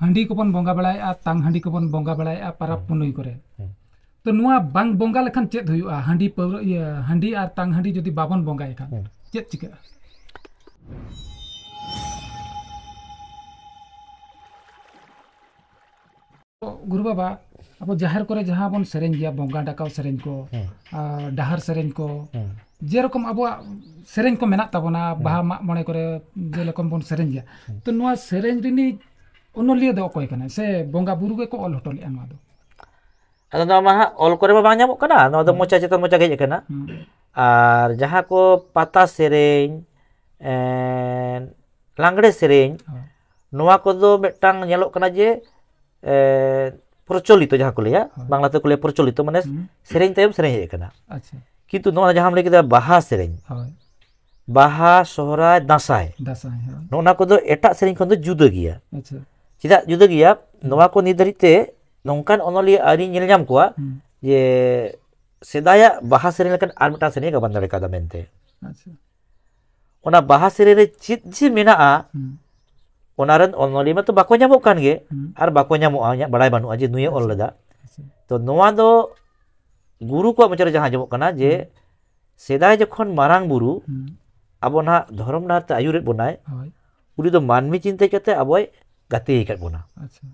handi kupon bonga balai a tang handi kupon bonga balai a para punui kore. To nua bang bonga lekan cet huyu a handi pel ya handi a tang handi jodi babon bonga ika cet cika. Guru Baba, apa jahar kore jahar pun sering dia bonga dakau sering ko, dahar sering ko, jerokom abu sering ko menak tabona bahama mona kore jelekom pun sering dia. To nua sering rini ono lia do koi kana se bongga buru ke ko ol hotol ian wado. Ano do ma ol kore ma banyak hmm. kana no do mo cacito mo cakai kana. Ar jaha pata sereng langre sereng no ma ko betang nyalo kana je purcoli to jaha kule ya. Bang lato kule purcoli to manes sereng tayo sereng je kana. Kitu no ma jaha mulai kita bahas sereng. Bahas sohra dasai, dasai, dasai, dasai, dasai, dasai, dasai, dasai, dasai, dasai, dasai, dasai, Cita juta giap, hmm. nong aku nih te, nongkan ono li ari nyel nyam kua, ye sedaya bahasa ri lekan al mutan seni kapan dari kada mente. Ona bahasa ri re cit mina a, hmm. ona ren ono li matu bakonya bukan ge, hmm. ar bakonya mu a nya balai banu aji nuye ol leda. To nua ado guru kua mencari jangan jemuk kana je, hmm. sedaya jekon marang guru, hmm. abona dorom na ta ayurit bunai, hmm. uri to manmi cinte kete aboi, ᱜᱟᱛᱮ ᱟᱠᱟᱫ ᱵᱚᱱᱟ ᱟᱪᱪᱷᱟ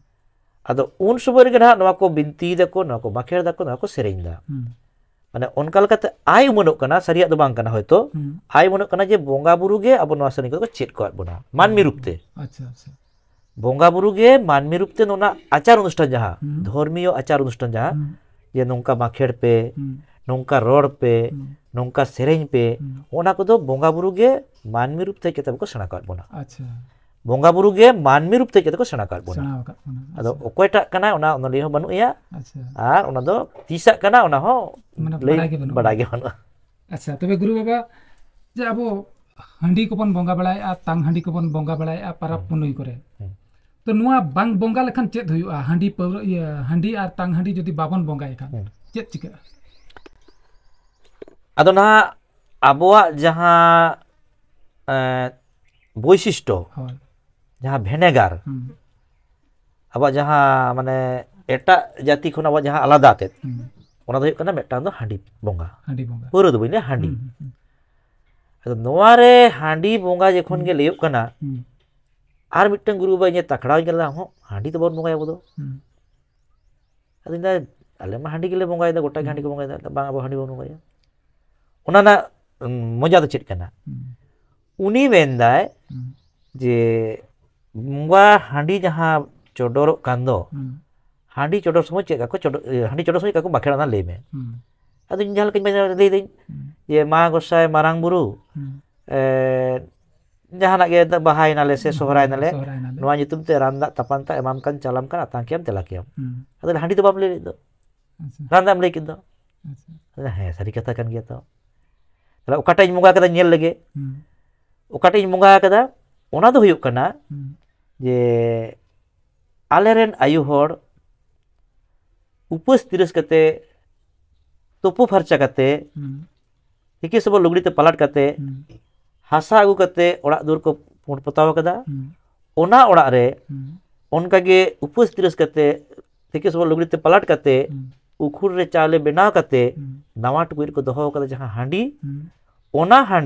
ᱟᱫᱚ ᱩᱱ ᱥᱚᱢᱚᱭ ᱨᱮᱜᱮ ᱱᱟᱦᱟᱜ ᱱᱚᱣᱟ ᱠᱚ ᱵᱤᱱᱛᱤ ᱫᱟᱠᱚ ᱱᱚᱣᱟ ᱠᱚ ᱵᱟᱸᱠᱷᱮᱲ ᱫᱟᱠᱚ ᱱᱚᱣᱟ ᱠᱚ ᱥᱮᱨᱮᱧ ᱫᱟ ᱢᱟᱱᱮ ᱚᱱᱠᱟ ᱞᱮᱠᱟᱛᱮ ᱟᱭ ᱩᱢᱟᱹᱱᱚᱜ ᱠᱟᱱᱟ ᱥᱟᱹᱨᱤᱭᱟᱜ ᱫᱚ ᱵᱟᱝ ᱠᱟᱱᱟ ᱦᱚᱭᱛᱚ ᱟᱭ ᱩᱢᱟᱹᱱᱚᱜ ᱠᱟᱱᱟ ᱡᱮ ᱵᱚᱸᱜᱟ ᱵᱩᱨᱩ ᱜᱮ ᱟᱵᱚ ᱱᱚᱣᱟ ᱥᱮᱨᱮᱧ ᱠᱚᱫᱚ ᱠᱚ ᱪᱮᱫ ᱠᱚᱣᱟᱫ ᱵᱚᱱᱟ ᱢᱟᱹᱱᱢᱤ ᱨᱩᱯ ᱛᱮ ᱟᱪᱪᱷᱟ ᱟᱪᱪᱷᱟ ᱵᱚᱸᱜᱟ ᱵᱩᱨᱩ ᱜᱮ ᱢᱟᱹᱱᱢᱤ ᱨᱩᱯ ᱛᱮ ᱱᱚᱣᱟ ᱟᱪᱟᱨ ᱚᱱᱩᱥᱴᱷᱟᱱ ᱡᱟᱦᱟᱸ ᱫᱷᱚᱨᱢᱤᱭᱚ ᱟᱪᱟᱨ ᱚᱱᱩᱥᱴᱷᱟᱱ ᱡᱟᱦᱟᱸ ᱡᱮ ᱱᱚᱝᱠᱟ ᱵᱟᱸᱠᱷᱮᱲ ᱯᱮ ᱱᱚᱝᱠᱟ ᱨᱚᱲ ᱯᱮ ᱱᱚᱝᱠᱟ ᱥᱮᱨᱮᱧ ᱯᱮ ᱚᱱᱟ ᱠᱚᱫᱚ ᱵᱚᱸᱜᱟ ᱵᱩᱨᱩ ᱜᱮ ᱢᱟᱹᱱᱢᱤ ᱨᱩᱯ ᱛᱮ ᱠᱟᱛᱮ ᱠᱚ ᱥᱮᱬᱟ ᱠᱟᱫ ᱵᱚᱱᱟ ᱟᱪᱪᱷᱟ ᱵᱚᱸᱜᱟ ᱵᱩᱨᱩ ᱜᱮ ᱢᱟᱹᱱᱢᱤ ᱨᱩᱯ ᱛᱮ ᱡᱚᱛᱚ ᱠᱚ ᱥᱮᱬᱟ ᱠᱟᱜ ᱵᱚᱱᱟ ᱟᱫᱚ ᱚᱠᱚᱭᱴᱟᱜ ᱠᱟᱱᱟ ᱚᱱᱟ ᱚᱱᱟ ᱞᱟᱹᱭ ᱦᱚᱸ ᱵᱟᱹᱱᱩᱜᱼᱟ ᱟᱨ ᱚᱱᱟ ᱫᱚ ᱛᱤᱥᱟᱜ ᱠᱟᱱᱟ ᱚᱱᱟ ᱦᱚᱸ ᱵᱟᱰᱟᱭ ᱜᱮ ᱵᱟᱹᱱᱩᱜᱼᱟ ᱟᱪᱪᱷᱟ ᱛᱚᱵᱮ ᱜᱩᱨᱩ ᱵᱟᱵᱟ ᱡᱮ ᱟᱵᱚ ᱦᱟᱺᱰᱤ ᱠᱚᱵᱚᱱ ᱵᱚᱸᱜᱟ ᱵᱟᱲᱟᱭᱟ ᱛᱟᱝ ᱦᱟᱺᱰᱤ ᱠᱚᱵᱚᱱ ᱵᱚᱸᱜᱟ ᱵᱟᱲᱟᱭᱟ ᱯᱟᱨᱟᱵᱽ ᱯᱩᱱᱟᱹᱭ ᱠᱚᱨᱮ ᱛᱚ ᱱᱚᱣᱟ ᱵᱟᱝ ᱵᱚᱸᱜᱟ ᱞᱮᱠᱷᱟᱱ ᱪᱮᱫ ᱦᱩᱭᱩᱜᱼᱟ ᱦᱟᱺᱰᱤ ᱯᱟᱹᱣᱨᱟᱹ ᱤᱭᱟᱹ ᱦᱟᱺᱰি ᱟᱨ ᱛᱟᱝ ᱦᱟᱺᱰᱤ ᱡᱩᱫᱤ ᱵᱟᱵᱚᱱ ᱵᱚᱸᱜᱟᱭ ᱠᱷᱟᱱ ᱪᱮᱫ ᱪᱤᱠᱟᱹᱜᱼᱟ ᱟᱫᱚ ᱱᱟᱦᱟᱜ ᱟᱵᱚᱣᱟᱜ ᱡᱟᱦᱟᱸ বৈশিষ্ট্য जहाँ भेगार हम्म। अब जहाँ मानने एट जी अब जहाँ आलदा तेज हम्म। मेटा हाँ बंगा पुरो दो बीने हाँ अदारे हाँ बंगा जखन के लियोगना और मिट्ट हम्म। गुरु बाई तकड़ा हाँ तो बन बंगा वो अलमा हाँ के लिए बंगा गोटा हाँ बंगा हाँ बन बंगा उन्हें मजा तो चेकना उन्हीं जे bahwa handi jaha chodoro kando hmm. handi chodoro semua cek aku codor eh, handi chodoro semua aku bakar anak leme hmm. atau jinjal kenyang banyak leh deh hmm. ya ma gosai marang buru eh, jaha nak ya bahai nale se sohrai nale nuan itu tuh randa tapan tak emam kan calam kan atang kiam telak kiam handi tuh bapak itu randa mulai kita nah ya sari katakan gitu kalau ukatanya muka kita nyel lagi ukatanya muka kita orang tuh yuk kena आलेरन आयुहर उपस तिर तपो फार्चा करते हिके सब लुगड़ी पालाट करते हासा अगू करते दूर को पोतावना उनकागे उपस तिर हिके सब लुगड़ी पालाट करते उखुड़ रे चावल बनाव करते नवा टुकुर को दहोकता जहाँ हाँ हाँ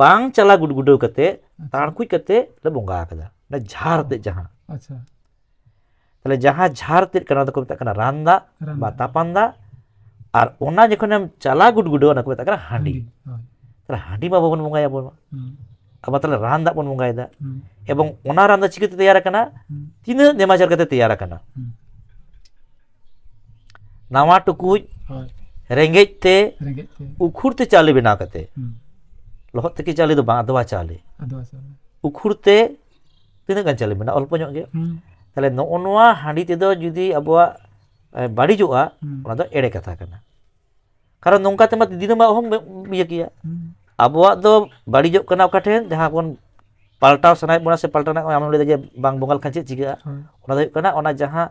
बांग चला गुड गुडव करते ताड़कुज करते बंगा ᱚᱱᱟ ᱡᱷᱟᱨ ᱛᱮᱫ ᱡᱟᱦᱟᱸ ᱟᱪᱪᱷᱟ ᱛᱟᱦᱞᱮ ᱡᱟᱦᱟᱸ ᱡᱷᱟᱨ ᱛᱮᱫ ᱠᱟᱱᱟ ᱚᱱᱟ ᱫᱚᱠᱚ ᱢᱮᱛᱟᱜ ᱠᱟᱱᱟ ᱨᱟᱱ ᱫᱟᱜ ᱵᱟ ᱛᱟᱯᱟᱱ ᱫᱟᱜ ᱟᱨ ᱚᱱᱟ ᱡᱚᱠᱷᱚᱱᱮᱢ ᱪᱟᱞᱟ ᱜᱩᱰᱜᱩᱰᱟᱹᱣᱟ ᱚᱱᱟ ᱠᱚ ᱢᱮᱛᱟᱜ ᱠᱟᱱᱟ ᱦᱟᱺᱰᱤ ᱛᱟᱦᱞᱮ ᱦᱟᱺᱰᱤ ᱢᱟ ᱵᱟᱵᱚᱱ ᱵᱚᱸᱜᱟᱭᱟ ᱟᱵᱚ ᱢᱟ ᱟᱵᱚ ᱛᱟᱦᱞᱮ ᱨᱟᱱ ᱫᱟᱜ ᱵᱚᱱ ᱵᱚᱸᱜᱟᱭᱮᱫᱟ ᱮᱵᱚᱝ ᱚᱱᱟ ᱨᱟᱱ ᱫᱚ ᱪᱤᱠᱟᱹᱛᱮ ᱛᱮᱭᱟᱨ ᱟᱠᱟᱱᱟ ᱛᱤᱱᱟᱹᱜ ᱱᱮᱢᱟᱪᱟᱨ ᱠᱟᱛᱮ ᱛᱮᱭᱟᱨ ᱟᱠᱟᱱᱟ ᱱᱟᱣᱟ ᱴᱩᱠᱩᱡ ᱨᱮᱸᱜᱮᱡ ᱛᱮ ᱩᱠᱷᱩᱲ ᱛᱮ ᱪᱟᱣᱞᱮ ᱵᱮᱱᱟᱣ ᱠᱟᱛᱮ ᱞᱚᱦᱚᱫ ᱛᱮᱠᱮ ᱪᱟᱣᱞᱮ ᱫᱚ ᱵᱟᱝ ᱟᱫᱣᱟ ᱪᱟᱣᱞᱮ ᱩᱠᱷᱩᱲ ᱛᱮ pina kan jali mana olponyo ge tale no onwa handi tedo judi abua eh, badi jua hmm. orang do ere kata Karena karo nungka di tidino ma ohom biya kia hmm. abua do bari jok kana okate jaha kon paltau senai ibu nasi paltau na ngamun lida bang bungal kancit jiga ona do kana ona jaha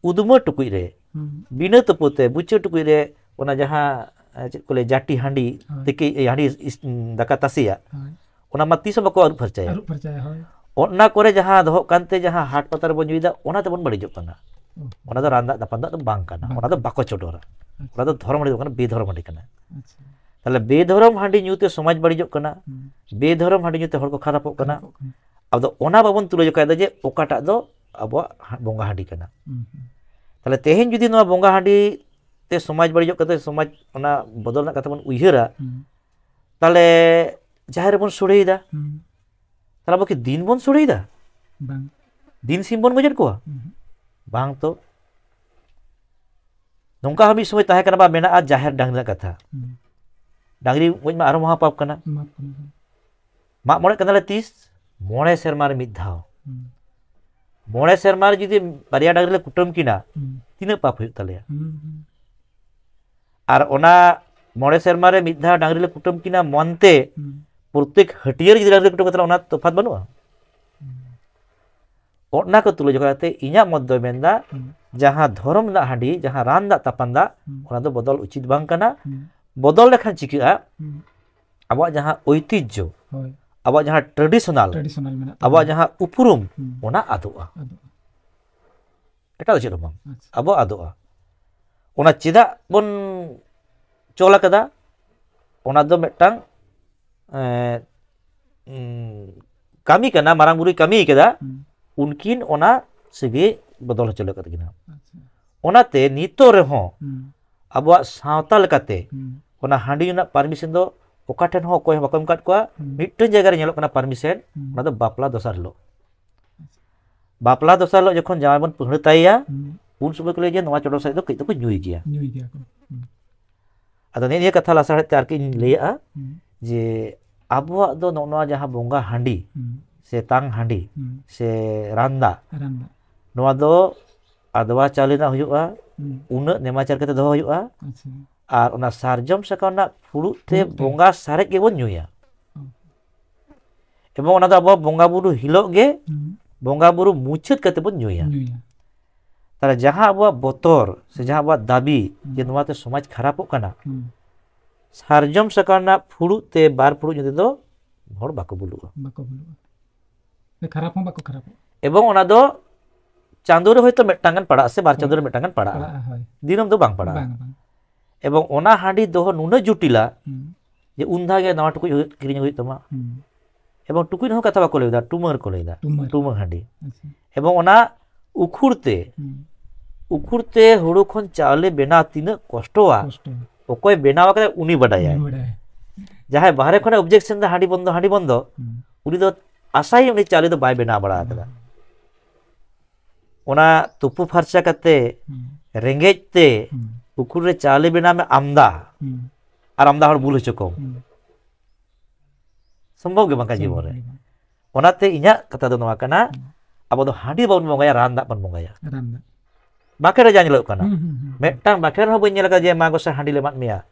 udumo tuku ire hmm. bina tepu te buce tuku ire ona jaha eh, kule jati handi tiki eh, handi dakatasi ya ona mati sama ko harus percaya ᱚᱱᱟ ᱠᱚᱨᱮ ᱡᱟᱦᱟᱸ ᱫᱚᱦᱚᱜ ᱠᱟᱱᱛᱮ ᱡᱟᱦᱟᱸ ᱦᱟᱴ ᱯᱟᱛᱟ ᱨᱮᱵᱚᱱ ᱧᱩᱭᱫᱟ ᱚᱱᱟ ᱛᱮᱵᱚᱱ ᱵᱟᱹᱲᱤᱡᱚᱜ ᱠᱟᱱᱟ ᱚᱱᱟ ᱫᱚ ᱨᱟᱱᱫᱟᱜ ᱫᱟᱯᱟᱱ ᱫᱟᱜ ᱫᱚ ᱵᱟᱝ ᱠᱟᱱᱟ ᱚᱱᱟ ᱫᱚ ᱵᱟᱠᱚ ᱪᱚᱰᱚᱨᱟ ᱚᱱᱟ ᱫᱚ ᱫᱷᱚᱨᱚᱢ ᱦᱟᱺᱰᱤ ᱠᱟᱱᱟ ᱵᱮᱫᱷᱚᱨᱚᱢ ᱦᱟᱺᱰᱤ ᱠᱟᱱᱟ ᱛᱟᱦᱞᱮ ᱵᱮᱫᱷᱚᱨᱚᱢ ᱦᱟᱺᱰᱤ ᱧᱩᱛᱮ ᱥᱚᱢᱟᱡᱽ ᱵᱟᱹᱲᱤᱡᱚᱜ ᱠᱟᱱᱟ ᱵᱮᱫᱷᱚᱨᱚᱢ ᱦᱟᱺᱰᱤ ᱧᱩᱛᱮ ᱦᱚᱲ ᱠᱚ ᱠᱷᱟᱨᱟᱯᱚᱜ ᱠᱟᱱᱟ ᱟᱫᱚ ᱚᱱᱟ ᱵᱟᱵᱚᱱ ᱛᱩᱞᱟᱹ ᱡᱚᱠᱷᱟᱭᱫᱟ ᱡᱮ ᱚᱠᱟᱴᱟᱜ ᱫᱚ ᱟᱵᱚᱣᱟᱜ ᱵᱚᱸᱜᱟ ᱦᱟᱺᱰᱤ ᱠᱟᱱᱟ ᱛᱟᱦᱞᱮ ᱛᱮᱦᱮᱧ ᱡᱩᱫᱤ ᱱᱚᱣᱟ ᱵᱚᱸᱜᱟ ᱦᱟᱺᱰᱤ ᱛᱮ ᱥᱚᱢᱟᱡᱽ ᱵᱟᱹᱲᱤᱡᱚᱜ ᱠᱟᱛᱮ ᱥᱚᱢᱟᱡᱽ ᱚᱱᱟ ᱵᱚᱫᱚᱞ ᱨᱮᱱᱟᱜ ᱠᱟᱛᱷᱟ ᱵᱚᱱ ᱩᱭᱦᱟᱹᱨᱟ ᱛᱟᱦᱞᱮ ᱡᱟᱦᱮᱨ ᱨᱮᱵᱚᱱ ᱥᱳᱲᱮᱭᱮᱫᱟ ᱛᱟᱦᱞᱮ ᱟᱵᱚ ᱠᱤ ᱫᱤᱱ ᱵᱚᱱ ᱥᱩᱲᱮᱭᱫᱟ ᱵᱟᱝ ᱫᱤᱱ ᱥᱤᱢ ᱵᱚᱱ ᱜᱚᱡᱮᱫ ᱠᱚᱣᱟ ᱵᱟᱝ ᱛᱚ ᱱᱚᱝᱠᱟ ᱦᱚᱸ ᱢᱤᱫ ᱥᱚᱢᱚᱭ ᱛᱟᱦᱮᱸ ᱠᱟᱱᱟ ᱵᱟ ᱢᱮᱱᱟᱜᱼᱟ ᱡᱟᱦᱮᱨ ᱰᱟᱝᱨᱤ ᱨᱮᱱᱟᱜ ᱠᱟᱛᱷᱟ ᱰᱟᱝᱨᱤ ᱜᱚᱡ ᱢᱟ ᱟᱨᱚ ᱢᱚᱦᱟᱯᱟᱯ ᱠᱟᱱᱟ ᱢᱟᱜ ᱢᱚᱬᱮ ᱠᱟᱱᱟᱞᱮ ᱛᱤᱥ ᱢᱚᱬᱮ ᱥᱮᱨᱢᱟ ᱨᱮ ᱢᱤᱫ ᱫᱷᱟᱣ मोड़े सेरमा जुदी बारे डांगरी कुटम कि तीन पाप होता और मोड़े सेरमा मिद धा डांगरी कुटम कि मनते প্রত্যেক হাটিয়ার যদি রাখতে একটু কথা ওনা তফাত বানুয়া ওনা কো তুলে জোকাতে ইঞা মধ্য মেন্দা যাহা ধর্ম না হাঁডি যাহা রান দা তাপান দা ওনা দো বদল উচিত বাং কানা বদল লেখা চিকিয়া আবার যাহা ঐতিহ্য আবার যাহা ট্রেডিশনাল আবার যাহা উপরুম ওনা আদোয়া এটা দো চেদ বাং আবো আদোয়া ওনা চেদা বন চল কাদা ওনা দো মেটাং Eh, mm, kami kena marang kami kita, hmm. unkin ona sege betul aja loh katanya. Ona te nito reho, hmm. abwa sahutal kate, hmm. ona handi juna permission do, okatan ho koyah bakam kat kuah, hmm. mitun jaga re nyelok kena permission, hmm. bapla dosar lo. Bapla dosar lo jekon jaman pun penghutai ya, hmm. un sebab kuliah jen nawa cerdas saya itu kita pun nyuwi dia. Nyuwi Atau ini dia kata lah sahut tiarkin hmm. je abuak do nong noa jaha bongga handi, hmm. se tang handi, hmm. se randa, noa do adoa cale na huyuk a, hmm. una ne ma cale kete do huyuk a, a ona sarjom se nak pulu te hmm. bongga sarek ge won nyuya, hmm. emong ona do buru hilo ge, hmm. bongga buru mucut kete pun nyuya. Hmm. Jaha buat botor, sejaha buat dabi, hmm. te nuwate semaj kerapuk kana. ᱥᱟᱨᱡᱚᱢ ᱥᱟᱠᱟᱢ ᱨᱮᱱᱟᱜ ᱯᱷᱩᱲᱩᱜ ᱛᱮ ᱵᱟᱨ ᱯᱷᱩᱲᱩᱜ ᱧᱩᱛᱮ ᱫᱚ ᱦᱚᱲ ᱵᱟᱠᱚ ᱵᱩᱞᱩᱜᱼᱟ ᱵᱟᱠᱚ ᱵᱩᱞᱩᱜᱼᱟ ᱠᱷᱟᱨᱟᱯ ᱦᱚᱸ ᱵᱟᱠᱚ ᱠᱷᱟᱨᱟᱯᱚᱜᱼᱟ ᱮᱵᱚᱝ ᱚᱱᱟ ᱫᱚ ᱪᱟᱸᱫᱳ ᱨᱮ ᱦᱚᱭᱛᱚ ᱢᱤᱫᱴᱟᱝ ᱜᱟᱱ ᱯᱟᱲᱟᱜᱼᱟ ᱥᱮ ᱵᱟᱨ ᱪᱟᱸᱫᱳ ᱨᱮ ᱢᱤᱫᱴᱟᱝ ᱜᱟᱱ ᱯᱟᱲᱟᱜᱼᱟ ᱫᱤᱱᱟᱹᱢ ᱫᱚ ᱵᱟᱝ ᱯᱟᱲᱟᱜᱼᱟ ᱮᱵᱚᱝ ᱚᱱᱟ ᱦᱟᱺᱰᱤ ᱫᱚᱦᱚ ᱱᱩᱱᱟᱹᱜ ᱡᱩᱴᱤᱞᱟ ᱡᱮ ᱩᱱᱫᱷᱟ ᱜᱮ ᱱᱟᱣᱟ ᱴᱩᱠᱩᱡ ᱠᱤᱨᱤᱧ ᱦᱩᱭᱩᱜ ᱛᱟᱢᱟ एवं टुकुन हो कथा को लेदा टुमर को लेदा टुमर हांडी एवं ओना उखुरते उखुरते हुड़ो खन चावले बेना तीन कष्टवा ᱚᱠᱚᱭ ᱵᱮᱱᱟᱣ ᱟᱠᱟᱫᱟ ᱩᱱᱤ ᱵᱟᱰᱟᱭᱟᱭ ᱡᱟᱦᱟᱸᱭ ᱵᱟᱦᱨᱮ ᱠᱷᱚᱱᱟᱜ ᱚᱵᱡᱮᱠᱥᱮᱱ ᱫᱟ ᱦᱟᱺᱰᱤ ᱵᱚᱱᱫᱚ ᱦᱟᱺᱰᱤ ᱵᱚᱱᱫᱚ ᱩᱱᱤ ᱫᱚ ᱟᱥᱟᱭ ᱩᱱᱤ ᱪᱟᱣᱞᱮ ᱫᱚ ᱵᱟᱭ ᱵᱮᱱᱟᱣ ᱵᱟᱲᱟ ᱟᱠᱟᱫᱟ ᱚᱱᱟ ᱛᱩᱯᱩ ᱯᱷᱟᱨᱪᱟ ᱠᱟᱛᱮ ᱨᱮᱸᱜᱮᱡ ᱛᱮ ᱯᱩᱠᱷᱩᱨ ᱨᱮ चावल बना में आमदा और आमदा हर बुल हचो संभव के बाका जीवन रे ओनाते इया कथा दो नवा कना अब दो हांडी बाउन मंगाया रांदा बन मंगाया रांदा Makera jani lo kana, hmm, hmm, hmm. me tang makera hobo nyela kaje mago sa handi lemat mea,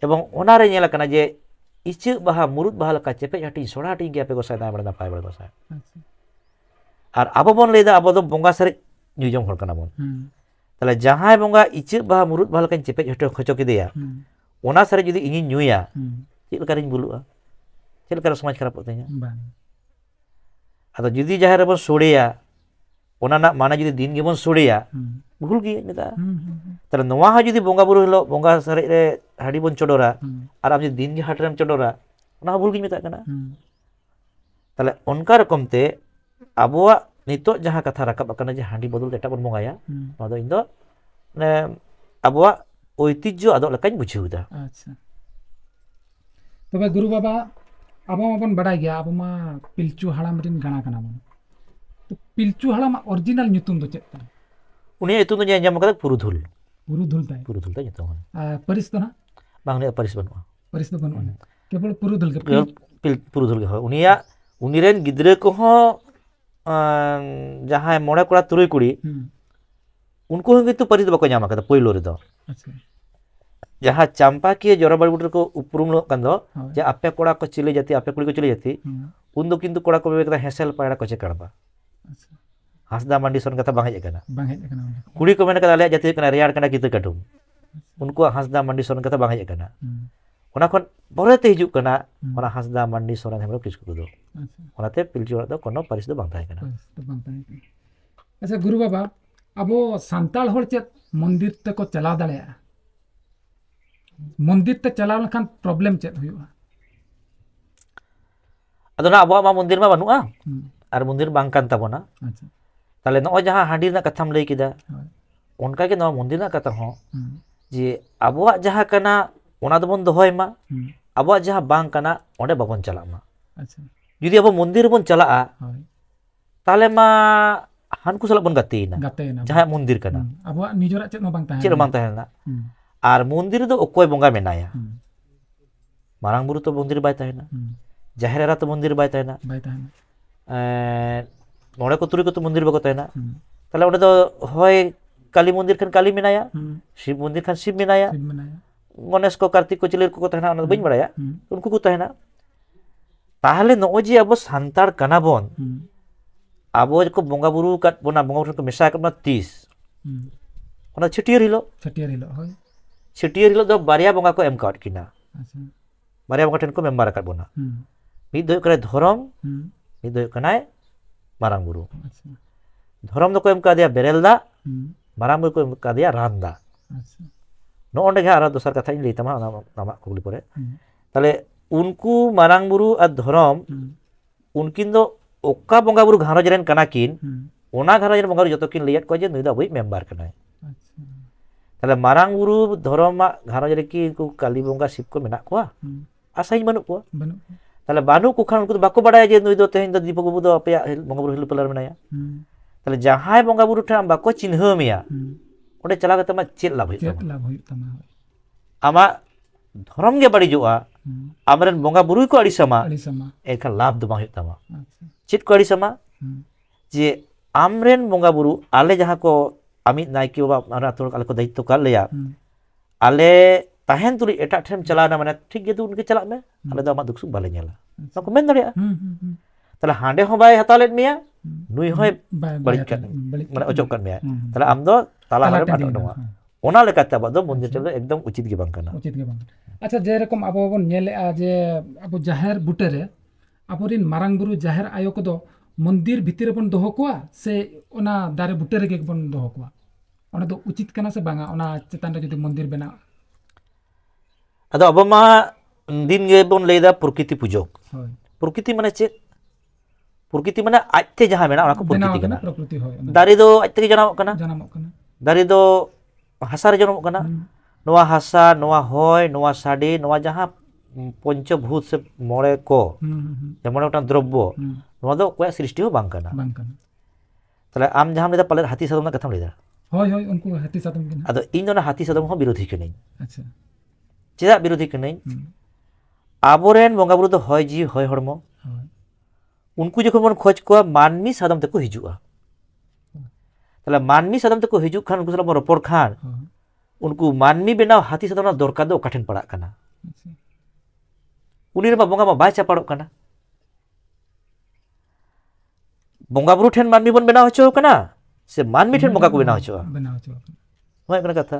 e bong onare nyela kana je ichi baha murut baha laka cepe yati ape go sa ita mera na fai bora sa, ar apa bon leda apa do bongga sari nyu jong hor kana bon, tala jahai bongga ichi baha murut baha laka cepe yati ho kocok ide ya, ona sari jadi ingin nyu ya, hil bulu a, hil kari sumai kara potenya, atau jadi jahai rebo sori ya. ᱚᱱᱟ ᱢᱟᱱᱮ ᱡᱩᱫᱤ ᱫᱤᱱ ᱜᱮᱵᱚᱱ ᱥᱳᱲᱮᱭᱟ ᱵᱷᱩᱞ ᱜᱮ ᱢᱮᱛᱟᱜᱼᱟ ᱛᱟᱦᱞᱮ ᱱᱚᱣᱟ ᱦᱚᱸ ᱡᱩᱫᱤ ᱵᱚᱸᱜᱟ ᱵᱩᱨᱩ ᱦᱤᱞᱳᱜ ᱵᱚᱸᱜᱟ ᱥᱟᱨᱮᱡ ᱨᱮ ᱦᱟᱺᱰᱤ ᱵᱚᱱ ᱪᱚᱰᱚᱨᱟ ᱟᱨ ᱟᱢ ᱡᱩᱫᱤ ᱫᱤᱱ ᱜᱮ ᱦᱟᱴ ᱨᱮᱢ ᱪᱚᱰᱚᱨᱟ ᱚᱱᱟ ᱦᱚᱸ ᱵᱷᱩᱞ ᱜᱮᱧ ᱢᱮᱛᱟᱜ ᱠᱟᱱᱟ ᱛᱟᱦᱞᱮ ᱚᱱᱠᱟ ᱨᱚᱠᱚᱢ ᱛᱮ ᱟᱵᱚᱣᱟᱜ ᱱᱤᱛᱚᱜ ᱡᱟᱦᱟᱸ ᱠᱟᱛᱷᱟ ᱨᱟᱠᱟᱵ ᱟᱠᱟᱱᱟ ᱡᱮ ᱦᱟᱺᱰᱤ ᱵᱚᱫᱚᱞ ᱛᱮ ᱮᱴᱟᱜ ᱵᱚᱱ ᱵᱚᱸᱜᱟᱭᱟ ᱱᱚᱣᱟ ᱫᱚ ᱤᱧ ᱫᱚ ᱟᱵᱚᱣᱟᱜ ঐতিহ্য ᱟᱫᱚᱜ ᱞᱮᱠᱟᱧ ᱵᱩᱡᱷᱟᱹᱣᱫᱟ ᱟᱪᱪᱷᱟ ᱛᱚᱵᱮ ᱜᱩᱨᱩ ᱵᱟᱵᱟ ᱟᱵᱚ ᱢᱟᱵᱚᱱ ᱵᱟᱰᱟᱭ ᱜᱮᱭᱟ ᱟᱵᱚ ᱢᱟ ᱯᱤᱞᱪᱩ ᱦᱟᱲᱟᱢ ᱨᱮᱱ ᱜᱟᱬᱟ ᱠᱟᱱᱟ ᱵᱚᱱ पिलचू हालाम ओरिजिनल चेतना पुरुधुल पुरुधुल केवल पुरुधुल पुरुधुल गिद्रे को जहाँ मोड़े कड़ा तुरु कुड़ी उनको परिस तो बाम पोलो रेद जहाँ चंपा किए जरबाड़ी को उपरूम जे आपे कड़ा को चिले जाती आपे कुड़ी को चिले जाती उन कड़ा को हेसल पायड़ा को चेकड़ा ᱦᱟᱸᱥᱫᱟ ᱢᱟᱱᱰᱤ ᱥᱚᱱ ᱠᱟᱛᱷᱟ ᱵᱟᱝ ᱦᱮᱡ ᱟᱠᱟᱱᱟ ᱵᱟᱝ ᱦᱮᱡ ᱟᱠᱟᱱᱟ ᱠᱩᱲᱤ ᱠᱚ ᱢᱮᱱ ᱠᱟᱫᱟ ᱟᱞᱮᱭᱟᱜ ᱡᱟᱹᱛᱤ ᱠᱟᱱᱟ ᱨᱮᱭᱟᱲ ᱠᱟᱱᱟ ᱠᱤᱛᱟᱹ ᱠᱟᱹᱴᱩᱢ ᱩᱱᱠᱩᱣᱟᱜ ᱦᱟᱸᱥᱫᱟ ᱢᱟᱱᱰᱤ ᱥᱚᱨᱮᱱ ᱠᱟᱛᱷᱟ ᱵᱟᱝ ᱦᱮᱡ ᱟᱠᱟᱱᱟ ᱚᱱᱟ ᱠᱷᱚᱱ ᱯᱚᱨᱮᱛᱮ ᱦᱤᱡᱩᱜ ᱠᱟᱱᱟ ᱚᱱᱟ ᱦᱟᱸᱥᱫᱟ ᱢᱟᱱᱰᱤ ᱥᱚᱨᱮᱱ ᱦᱮᱢᱵᱨᱚᱢ ᱠᱤᱥᱠᱩ ᱠᱚᱫᱚ ᱚᱱᱟᱛᱮ ᱯᱤᱞᱪᱩ ᱚᱲᱟᱜ ᱫᱚ ᱠᱳᱱᱳ ᱯᱟᱹᱨᱤᱥ ᱫᱚ ᱵᱟᱝ ᱛᱟᱦᱮᱸ ᱠᱟᱱᱟ ᱟᱪᱪᱷᱟ ᱜᱩᱨᱩ ᱵᱟᱵᱟ ᱟᱵᱚ ᱥᱟᱱᱛᱟᱲ ᱦᱚᱲ ᱪᱮᱫ ᱢᱚᱱᱫᱤᱨ ᱛᱮᱠᱚ ᱪᱟᱞᱟᱣ ᱫᱟᱲᱮᱭᱟᱜᱼᱟ ᱢᱚᱱᱫᱤᱨ ᱛᱮ ᱪᱟᱞᱟᱣ ᱞᱮᱱᱠᱷᱟᱱ ᱯᱨᱚᱵᱞᱮᱢ ᱪᱮᱫ ᱦᱩᱭᱩᱜᱼᱟ ᱟᱫᱚ ᱟᱵᱚᱣᱟᱜ ᱢᱟ ᱢᱚᱱᱫᱤᱨ ᱢᱟ ᱵᱟᱹᱱᱩᱜᱼᱟ ᱟᱨ ᱢᱚᱱᱫᱤᱨ ᱵᱟᱝ ᱠᱟᱱ ᱛᱟᱵᱚᱱᱟ ᱟᱪᱪᱷᱟ ᱛᱟᱦᱞᱮ ᱱᱚᱜᱼᱚᱭ ᱡᱟᱦᱟᱸ ᱦᱟᱺᱰᱤ ᱨᱮᱱᱟᱜ ᱠᱟᱛᱷᱟᱢ ᱞᱟᱹᱭ ᱠᱮᱫᱟ ᱚᱱᱠᱟᱜᱮ ᱱᱚᱣᱟ ᱢᱚᱱᱫᱤᱨ ᱨᱮᱱᱟᱜ ᱠᱟᱛᱷᱟ ᱦᱚᱸ ᱡᱮ ᱟᱵᱚᱣᱟᱜ ᱡᱟᱦᱟᱸ ᱠᱟᱱᱟ ᱚᱱᱟ ᱫᱚᱵᱚᱱ ᱫᱚᱦᱚᱭ ᱢᱟ ᱟᱵᱚᱣᱟᱜ ᱡᱟᱦᱟᱸ ᱵᱟᱝ ᱠᱟᱱᱟ ᱚᱸᱰᱮ ᱵᱟᱵᱚᱱ ᱪᱟᱞᱟᱜ ᱢᱟ ᱡᱩᱫᱤ ᱟᱵᱚ ᱢᱚᱱᱫᱤᱨ ᱨᱮᱵᱚᱱ ᱪᱟᱞᱟᱜᱼᱟ ᱛᱟᱦᱞᱮ ᱢᱟ ᱦᱟᱱᱠᱩ ᱥᱟᱞᱟᱜ ᱵᱚᱱ ᱜᱟᱛᱮᱭᱮᱱᱟ ᱡᱟᱦᱟᱸᱭᱟᱜ ᱢᱚᱱᱫᱤᱨ ᱠᱟᱱᱟ ᱟᱵᱚᱣᱟᱜ ᱱᱤᱡᱮᱨᱟᱜ ᱪᱮᱫ ᱦᱚᱸ ᱵᱟᱝ ᱛᱟᱦᱮᱸ ᱪᱮᱫ ᱦᱚᱸ ᱵᱟᱝ ᱛᱟᱦᱮᱸ ᱟᱨ ᱢᱚᱱᱫᱤᱨ ᱫᱚ ᱚᱠᱚᱭ ᱵᱚᱸᱜᱟ ᱢᱮᱱᱟᱭᱟ ᱢᱟᱨᱟᱝ ᱵᱩᱨᱩ ᱛᱚ ᱢᱚᱱᱫᱤᱨ ᱵᱟᱭ ᱛᱟᱦᱮᱱᱟ ᱡᱟᱦᱮᱨ ᱮᱨᱟ ᱛᱚ ᱢᱚᱱᱫᱤᱨ ᱵᱟᱭ ᱛᱟᱦᱮᱱᱟ ᱵᱟᱭ ᱛᱟᱦᱮᱱᱟ ᱢᱚᱬᱮ ᱠᱚ ᱛᱩᱨᱩᱭ ᱠᱚ ᱛᱚ ᱢᱚᱱᱫᱤᱨ ᱵᱟᱠᱚ ᱛᱟᱦᱮᱱᱟ ᱛᱟᱦᱞᱮ ᱚᱸᱰᱮ ᱫᱚ ᱦᱚᱭ ᱠᱟᱞᱤ ᱢᱚᱱᱫᱤᱨ ᱠᱷᱟᱱ ᱠᱟᱞᱤ ᱢᱮᱱᱟᱭᱟ ᱥᱤᱵ ᱢᱚᱱᱫᱤᱨ ᱠᱷᱟᱱ ᱥᱤᱵ ᱢᱮᱱᱟᱭᱟ गणेश को तो हम्म। हम्म। कार्तिक को चिलेर को तहना अन बई बड़ाया उनको को तहना ताहले नो जे अब संताड़ कना बन अब को बंगा बुरु का बना बंगा बुरु को मिसा करना 30 ओना हम्म। छिटियर हिलो छिटियर को एम कार्ड किना अच्छा। बारिया को मेंबर कर बना मिद माराम गुरु अच्छा। धर्म दो एम का दिया बेरेलदा माराम गुरु को एम का दिया रानदा अच्छा। नोडे गे आरो दोसर कथा लई तमा नामा कुगली परे ताले उनको माराम गुरु और धर्म उनकिन दो ओका बंगा गुरु घारज रेन कना किन ओना घारज बंगा गुरु जतो किन लईत को जे नुदा बई मेंबर कनाय काली बंगा शिव को ᱛᱟᱦᱞᱮ ᱵᱟᱹᱱᱩᱜ ᱠᱚ ᱠᱷᱟᱱ ᱩᱱᱠᱩ ᱫᱚ ᱵᱟᱠᱚ ᱵᱟᱰᱟᱭᱟ ᱡᱮ ᱱᱩᱭ ᱫᱚ ᱛᱮᱦᱮᱧ ᱫᱚ ᱫᱤᱯᱚᱠ ᱵᱟᱹᱵᱩ ᱫᱚ ᱟᱯᱮᱭᱟᱜ ᱵᱚᱸᱜᱟ ᱵᱩᱨᱩ ᱦᱤᱞᱳᱜ ᱯᱟᱞᱟᱨ ᱢᱮᱱᱟᱭᱟ ᱛᱟᱦᱞᱮ ᱡᱟᱦᱟᱸᱭ ᱵᱚᱸᱜᱟ ᱵᱩᱨᱩ ᱴᱷᱮᱱ ᱵᱟᱠᱚ ᱪᱤᱱᱦᱟᱹᱣ ᱢᱮᱭᱟ ᱚᱸᱰᱮ ᱪᱟᱞᱟᱣ ᱠᱟᱛᱮ ᱢᱟ ᱪᱮᱫ ᱞᱟᱵᱷ ᱦᱩᱭᱩᱜ ᱛᱟᱢᱟ ᱞᱟᱵᱷ ᱦᱩᱭᱩᱜ ᱛᱟᱢᱟ ᱟᱢᱟᱜ ᱫᱷᱚᱨᱚᱢ ᱜᱮ ᱵᱟᱹᱲᱤᱡᱚᱜᱼᱟ ᱟᱢᱨᱮᱱ ᱵᱚᱸᱜᱟ ᱵᱩᱨᱩ ᱠᱚ ᱟᱹᱲᱤᱥᱟᱢᱟ ᱮᱱᱠᱷᱟᱱ ᱞᱟᱵᱷ ᱫᱚ ᱵᱟᱝ ᱦᱩᱭᱩᱜ ᱛᱟᱢᱟ ᱪᱮᱫ ᱠᱚ ᱟᱹᱲᱤᱥᱟᱢᱟ ᱡᱮ ᱟᱢᱨᱮᱱ ᱵᱚᱸᱜᱟ ᱵᱩᱨᱩ ᱟᱞᱮ ᱡᱟᱦᱟᱸ ᱠᱚ ᱟᱢᱤᱡ ᱱᱟᱭᱠᱮ ᱵᱟᱵᱟ ᱟᱛᱳ ᱟᱞᱮ ᱠᱚ ᱫᱟᱭᱤᱛᱛᱚ ᱠᱟᱜ ᱞᱮᱭᱟ ᱟᱞᱮ ᱛᱟᱦᱮᱱ ᱛᱩᱞᱩᱡ ᱮᱴᱟᱜ ᱴᱷᱮᱱᱮᱢ ᱪᱟᱞᱟᱣᱱᱟ ᱢᱟᱱᱮ ᱴᱷᱤᱠ ᱜᱮᱭᱟ ᱩᱱᱠᱩ ᱪᱟᱞᱟᱜ ᱢᱮ ᱟᱞᱮ ᱫᱚ ᱟᱢᱟᱜ ᱫᱩᱠ ᱥᱩᱠ ᱵᱟᱞᱮ ᱧᱮᱞᱟ ᱚᱱᱟ ᱠᱚ ᱢᱮᱱ ᱫᱟᱲᱮᱭᱟᱜᱼᱟ ᱛᱟᱦᱞᱮ ᱦᱟᱸᱰᱮ ᱦᱚᱸ ᱵᱟᱭ ᱦᱟᱛᱟᱣ ᱞᱮᱫ ᱢᱮᱭᱟ ᱱᱩᱭ ᱦᱚᱸᱭ ᱵᱟᱹᱲᱤᱡ ᱠᱟᱜ ᱢᱟᱱᱮ ᱚᱪᱚᱜ ᱠᱟᱜ ᱢᱮᱭᱟ ᱛᱟᱦᱞᱮ ᱟᱢ ᱫᱚ ᱛᱟᱞᱟ ᱨᱮᱢ ᱟᱴᱚᱜ ᱱᱚᱣᱟ ᱚᱱᱟ ᱞᱮᱠᱟᱛᱮ ᱟᱵᱚ ᱫᱚ ᱢᱚᱱᱫᱤᱨ ᱪᱟᱞᱟᱣ ᱮᱠᱫᱚᱢ ᱩᱪᱤᱛ ᱜᱮ ᱵᱟᱝ ᱠᱟᱱᱟ ᱩᱪᱤᱛ ᱜᱮ ᱵᱟᱝ ᱟᱪᱪᱷᱟ ᱡᱮᱨᱚᱠᱚᱢ ᱟᱵᱚ ᱵᱚᱱ ᱧᱮᱞᱮᱜᱼᱟ ᱡᱮ ᱟᱵᱚ ᱡᱟᱦᱮᱨ ᱵᱩᱴᱟᱹ ᱨᱮ ᱟᱵᱚᱨᱮᱱ ᱢᱟᱨᱟᱝ ᱵᱩᱨᱩ ᱡᱟᱦᱮᱨ ᱟᱭᱳ ᱠᱚᱫᱚ ᱢᱚᱱᱫᱤᱨ ᱵᱷᱤᱛᱤᱨ ᱨᱮᱵᱚᱱ ᱫᱚᱦᱚ ᱠᱚᱣᱟ ᱥᱮ ᱚᱱᱟ ᱫᱟᱨᱮ ᱵᱩᱴᱟᱹ ᱨᱮᱜᱮ ᱵᱚᱱ ᱫᱚᱦᱚ ᱠᱚᱣᱟ ᱚᱱᱟ ᱫᱚ ᱩᱪᱤᱛ ᱠᱟᱱᱟ ᱥᱮ ᱵᱟᱝᱟ ᱚᱱᱟ ᱪᱮᱛᱟᱱ ᱨᱮ ᱡᱩᱫᱤ ᱢᱚᱱᱫᱤᱨ ᱵᱮᱱᱟᱜᱼᱟ अब दिन गे बन लेदा प्रकृति पूजक प्रकृति माने चे प्रकृति माने आजते जहां मेना प्रकृति दारे दो आजते जनाम दारे दो हासा रे जन्म हासा नवा होय साडे नवा पंचभूत से मोड़े को मे ओटा द्रव्य नवा सृष्टि हो आम जहां लेदा पले हाथी सदम ना कथम लेदा हाथी सदम हाथी सदम विरोधी कने अच्छा ᱪᱮᱫᱟᱜ ᱵᱤᱨᱳᱫᱷᱤ ᱠᱟᱹᱱᱟᱹᱧ ᱟᱵᱚᱨᱮᱱ ᱵᱚᱸᱜᱟ ᱵᱩᱨᱩ ᱫᱚ ᱦᱚᱭ ᱡᱤᱣᱤ ᱦᱚᱭ उनको जखन बन खोज को मानमी सादम तक हजार मानमी सादम तक हजु खान उनको सलाम रपोर खान उनको मानमी बेना हाथी सादम दरकार दो पड़ा उन उनी रमा बोंगा मा बाय चापाड़ो कना बोंगा मानमी बन बेना से मानमी ठेन बोंगा को बेना ᱦᱚᱸ ᱠᱟᱱᱟ ᱠᱟᱛᱷᱟ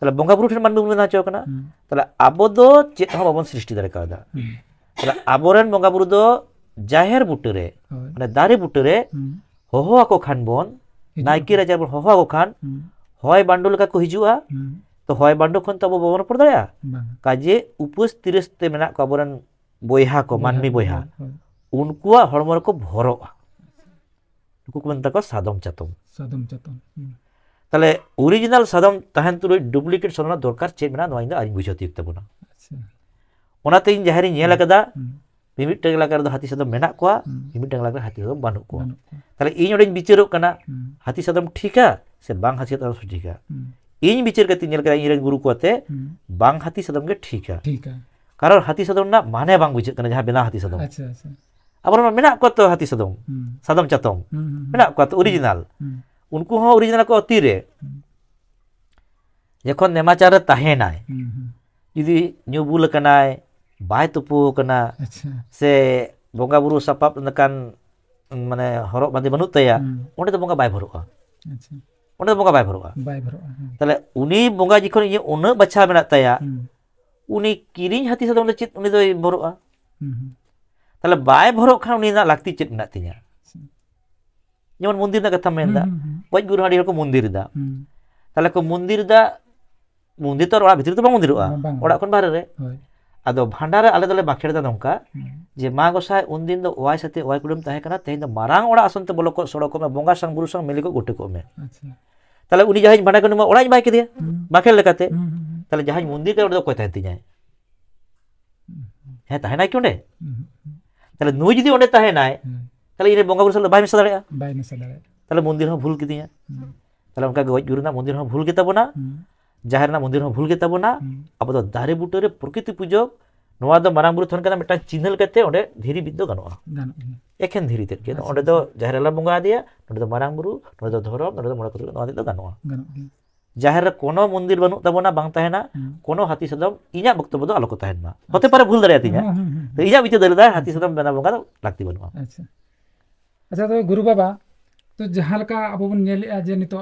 ᱛᱟᱦᱞᱮ ᱵᱚᱸᱜᱟ ᱵᱩᱨᱩ ᱴᱷᱮᱱ ᱢᱟᱹᱱᱢᱤ ᱵᱚᱱ ᱵᱮᱱᱟᱣ ᱦᱚᱪᱚ ᱠᱟᱱᱟ ᱛᱟᱦᱞᱮ ᱟᱵᱚ ᱫᱚ ᱪᱮᱫ ᱦᱚᱸ ᱵᱟᱵᱚᱱ ᱥᱨᱤᱥᱴᱤ ᱫᱟᱲᱮ ᱠᱟᱣᱫᱟ ᱛᱟᱦᱞᱮ ᱟᱵᱚᱨᱮᱱ ᱵᱚᱸᱜᱟ ᱵᱩᱨᱩ ᱫᱚ ᱡᱟᱦᱮᱨ ᱵᱩᱴᱟᱹ ᱨᱮ ᱢᱟᱱᱮ ᱫᱟᱨᱮ ᱵᱩᱴᱟᱹᱨᱮ ᱦᱚᱦᱚ ᱟᱠᱚ ᱠᱷᱟᱱ ᱵᱚᱱ ᱱᱟᱭᱠᱮ ᱨᱟᱡᱟ ᱨᱮᱵᱚᱱ ᱦᱚᱦᱚ ᱟᱠᱚ ᱠᱷᱟᱱ ᱦᱚᱭ ᱵᱟᱱᱰᱳ ᱞᱮᱠᱟ ᱠᱚ ᱦᱤᱡᱩᱜᱼᱟ ᱛᱚ ᱦᱚᱭ ᱵᱟᱱᱰᱳ ᱠᱷᱚᱱ ᱛᱚ ᱟᱵᱚ ᱵᱟᱵᱚᱱ ᱨᱚᱯᱚᱲ ᱫᱟᱲᱮᱭᱟᱜᱼᱟ ᱠᱟᱡᱮ ᱩᱯᱟᱹᱥ ᱛᱤᱨᱟᱹᱥ ᱛᱮ ᱢᱮᱱᱟᱜ ᱠᱚᱣᱟ ᱟᱵᱚᱨᱮᱱ ᱵᱚᱭᱦᱟ ᱠᱚ ᱢᱟᱹᱱᱢᱤ ᱵᱚᱭᱦᱟ ᱩᱱᱠᱩᱣᱟᱜ ᱦᱚᱲᱢᱚ ᱨᱮᱠᱚ ᱵᱷᱚᱨᱚᱜᱼᱟ ᱱᱩᱠᱩ ᱠᱚ ᱢᱮᱛᱟ ᱠᱚᱣᱟ ᱥᱟᱫᱚᱢ ᱪᱟᱛᱚᱢ ᱥᱟᱫᱚᱢ ᱪᱟᱛᱚᱢ তাহলে অরিজিনাল সাদাম তাহেন তুলুই ডুপ্লিকেট সরনা দরকার চেয়ে মেনা নয় আজ বুঝাতে তাবনা ওনাতে ইন জাহারি নিয়ে লাগা মিমিটাং এলাকা ᱫᱚ হাতি সাদম মেনা কোয়া মিমিটাং এলাকা হাতি সাদম বানু কোয়া তাহলে ইন ওড়িন বিচারো কানা হাতি সাদম ঠিকা সে বাং হাতি সাদম ঠিকা ইন বিচার কাতি নিয়ে লাগা ইন গুরু কোতে বাং হাতি সাদম গে ঠিকা ঠিকা কারণ হাতি সাদম না মানে বাং বুঝে কানা যাহা বেনা হাতি সাদম আচ্ছা আচ্ছা আবার মেনা কোতো হাতি সাদম সাদম চাতম মেনা কোতো অরিজিনাল ᱩᱱᱠᱩ ᱦᱚᱸ ᱚᱨᱤᱡᱤᱱᱟᱞ ᱠᱚ ᱚᱛᱤᱨᱮ ᱡᱚᱠᱷᱚᱱ ᱱᱮᱢᱟᱪᱟᱨ ᱨᱮ ᱛᱟᱦᱮᱱᱟᱭ ᱡᱩᱫᱤ ᱧᱩᱵᱩᱞ ᱟᱠᱟᱱᱟᱭ ᱵᱟᱭ ᱛᱩᱯᱩ ᱟᱠᱟᱱᱟ ᱥᱮ ᱵᱚᱸᱜᱟ ᱵᱩᱨᱩ ᱥᱟᱯᱟᱵ ᱞᱮᱠᱟᱱ ᱢᱟᱱᱮ ᱦᱚᱨᱚᱜ ᱵᱟᱸᱫᱮ ᱵᱟᱹᱱᱩᱜ ᱛᱟᱭᱟ ᱚᱸᱰᱮ ᱫᱚ ᱵᱚᱸᱜᱟ ᱵᱟᱭ ᱵᱷᱚᱨᱚᱜᱼᱟ ᱚᱸᱰᱮ ᱫᱚ ᱵᱚᱸᱜᱟ ᱵᱟᱭ ᱵᱷᱚᱨᱚᱜᱼᱟ ᱛᱟᱦᱞᱮ ᱩᱱᱤ ᱵᱚᱸᱜᱟ ᱡᱚᱠᱷᱚᱱ ᱤᱧᱟᱹᱜ ᱩᱱᱟᱹᱜ ᱵᱟᱪᱷᱟᱣ ᱢᱮᱱᱟᱜ ᱛᱟᱭᱟ ᱩᱱᱤ ᱠᱤᱨᱤᱧ ᱦᱟᱹᱛᱤ ᱥᱟᱫᱚᱢ ᱫᱚ ᱪᱮᱫ ᱩᱱᱤ ᱫᱚᱭ ᱵᱷᱚᱨᱚᱜᱼᱟ ᱛᱟᱦᱞᱮ ᱵᱟᱭ ᱵᱷᱚᱨᱚᱜ ᱠᱷᱟᱱ ᱩᱱᱤ ᱨᱮᱱᱟᱜ ᱞᱟᱹᱠᱛᱤ ᱪᱮᱫ ᱢᱮᱱᱟᱜ ᱛᱤᱧᱟ ᱡᱮᱢᱚᱱ ᱢᱚᱱᱫᱤᱨ ᱨᱮᱱᱟᱜ ᱠᱟᱛᱷᱟᱢ ᱢᱮᱱᱫᱟ ᱜᱚᱡ ᱜᱩᱨ ᱦᱚᱸ ᱟᱹᱰᱤ ᱦᱚᱲ ᱠᱚ ᱢᱚᱱᱫᱤᱨᱮᱫᱟ ᱛᱟᱦᱞᱮ ᱠᱚ ᱢᱚᱱᱫᱤᱨᱮᱫᱟ ᱢᱚᱱᱫᱤᱨ ᱛᱚ ᱚᱲᱟᱜ ᱵᱷᱤᱛᱨᱤ ᱫᱚ ᱵᱟᱝ ᱢᱚᱱᱫᱤᱨᱚᱜᱼᱟ ᱚᱲᱟᱜ ᱠᱷᱚᱱ ᱵᱟᱦᱨᱮ ᱨᱮ ᱟᱫᱚ ᱵᱷᱟᱸᱰᱟᱨ ᱟᱞᱮ ᱫᱚᱞᱮ ᱵᱟᱸᱠᱷᱮᱲᱫᱟ ᱱᱚᱝᱠᱟ ᱡᱮ ᱢᱟ ᱜᱚᱥᱟᱭ ᱩᱱᱫᱤᱱ ᱫᱚ ᱚᱣᱟᱭ ᱥᱟᱛᱮ ᱚᱣᱟᱭ ᱠᱩᱲᱟᱹᱢ ᱛᱟᱦᱮᱸ ᱠᱟᱱᱟ ᱛᱮᱦᱮᱧ ᱫᱚ ᱢᱟᱨᱟᱝ ᱚᱲᱟᱜ ᱟᱥᱚᱱ ᱛᱮ ᱵᱚᱞᱚ ᱠᱚᱜ ᱥᱚᱲᱚ ᱠᱚᱜ ᱢᱮ ᱵᱚᱸᱜᱟ ᱥᱟᱝ ᱵᱩᱨᱩ ᱥᱟᱝ ᱢᱤᱞᱮ ᱠᱚ ᱜᱚᱴᱮ ᱠᱚᱜ ᱢᱮ ᱛᱟᱦᱞᱮ ᱩᱱᱤ ᱡᱟᱦᱟᱸᱭ ᱵᱷᱟᱸᱰᱟ ᱠᱚ ᱱᱚᱣᱟ ᱚᱲᱟᱜ ᱤᱧ ᱵᱟᱭ ᱠᱮᱫᱮᱭᱟ ᱵᱟᱸᱠᱷᱮᱲ ᱞᱮᱠᱟᱛᱮ ᱛᱟᱦᱞᱮ ᱡᱟᱦᱟᱸᱭ ᱢᱚᱱᱫᱤᱨ ᱠᱟᱱᱟ ᱚᱸᱰᱮ ᱫᱚ ᱚᱠᱚᱭ ᱛᱟᱦᱮᱱ ᱛᱤᱧᱟᱭ ᱦᱮᱸ ᱛᱟᱦᱮᱱᱟᱭ ᱠᱤ ᱚᱸᱰᱮ ᱛᱟᱦᱞᱮ ᱱᱩᱭ ᱡᱩᱫᱤ ᱚᱸᱰᱮ ᱛᱟᱦᱮᱱᱟᱭ ᱛᱟᱦᱞᱮ ᱤᱧᱨᱮᱱ ᱵᱚᱸᱜᱟ ᱵᱩᱨᱩ ᱥᱟᱞᱟᱜ ᱵᱟᱭ ᱢᱮᱥᱟ ᱫᱟᱲᱮᱭᱟᱜᱼᱟ ᱵᱟᱭ ᱢᱮᱥᱟ ᱫᱟᱲᱮᱭᱟᱜᱼᱟ ᱛᱟᱦᱞᱮ ᱢᱚᱱᱫᱤᱨ ᱦᱚᱸ ᱵᱷᱩᱞ ᱠᱤᱫᱤᱧᱟ ᱛᱟᱦᱞᱮ ᱚᱱᱠᱟ ᱜᱚᱡ ᱜᱩᱨᱩ ᱨᱮᱱᱟᱜ ᱢᱚᱱᱫᱤᱨ ᱦᱚᱸ ᱵᱷᱩᱞ ᱜᱮᱛᱟᱵᱚᱱᱟ ᱡᱟᱦᱮᱨ ᱨᱮᱱᱟᱜ ᱢᱚᱱᱫᱤᱨ ᱦᱚᱸ ᱵᱷᱩᱞ ᱜᱮᱛᱟᱵᱚᱱᱟ ᱟᱵᱚ ᱫᱚ ᱫᱟᱨᱮ ᱵᱩᱴᱟᱹ ᱨᱮ ᱯᱨᱚᱠᱤᱛᱤ ᱯᱩᱡᱟᱹ ᱱᱚᱣᱟ ᱫᱚ ᱢᱟᱨᱟᱝ ᱵᱩᱨᱩ ᱴᱷᱮᱱ ᱠᱟᱱᱟ ᱢᱤᱫᱴᱟᱝ ᱪᱤᱱᱦᱟᱹ ᱞᱮᱠᱟᱛᱮ ᱚᱸᱰᱮ ᱫᱷᱤᱨᱤ ᱵᱤᱫ ᱫᱚ ᱜᱟᱱᱚᱜᱼᱟ ᱮᱠᱷᱮᱱ ᱫᱷᱤᱨᱤ ᱛᱮᱫ ᱜᱮ ᱚᱸᱰᱮ ᱫᱚ ᱡᱟᱦᱮᱨ ᱨᱮᱞᱮ ᱵᱚᱸᱜᱟ ᱟᱫᱮᱭᱟ ᱱᱚᱰᱮ ᱫᱚ ᱢᱟᱨᱟᱝ ᱵᱩᱨᱩ ᱱᱚᱰᱮ ᱫᱚ ᱫᱷᱚᱨᱚᱢ ᱱᱚᱰᱮ ᱫᱚ ᱢᱚᱬᱮ ᱠᱚᱛᱮ ᱱᱚᱣᱟ ᱛᱮᱫ ᱫᱚ ᱜᱟᱱᱚᱜᱼᱟ ᱡᱟᱦᱮᱨ ᱨᱮ ᱠᱳᱱᱳ ᱢᱚᱱᱫᱤᱨ ᱵᱟᱹᱱᱩᱜ ᱛᱟᱵᱚᱱᱟ ᱵᱟᱝ ᱛᱟᱦᱮᱱᱟ ᱠᱳᱱᱳ ᱦᱟᱹᱛᱤ ᱥᱟᱫᱚᱢ ᱤᱧᱟᱹᱜ ᱵᱚᱠᱛᱚᱵᱚ ᱫᱚ ᱟᱞᱚ ᱠᱚ ᱛᱟᱦᱮᱱ ᱢᱟ ᱦᱚᱛᱮ ᱯᱟᱨᱮ ᱵᱷᱩᱞ ᱫᱟᱲᱮᱭᱟᱛᱤᱧᱟ ᱤᱧᱟᱹᱜ ᱵᱤᱪᱟᱹᱨ ᱫᱟᱲᱮᱭᱟᱫᱟ ᱦᱟᱹᱛᱤ ᱥᱟᱫᱚᱢ ᱵᱮᱱᱟ ᱵᱚᱸᱜᱟ ᱫᱚ ᱞᱟᱹᱠᱛᱤ ᱵᱟᱹᱱᱩᱜᱼᱟ अच्छा तब तो गुरु बाबा तो जहाँ अब बोलिए तो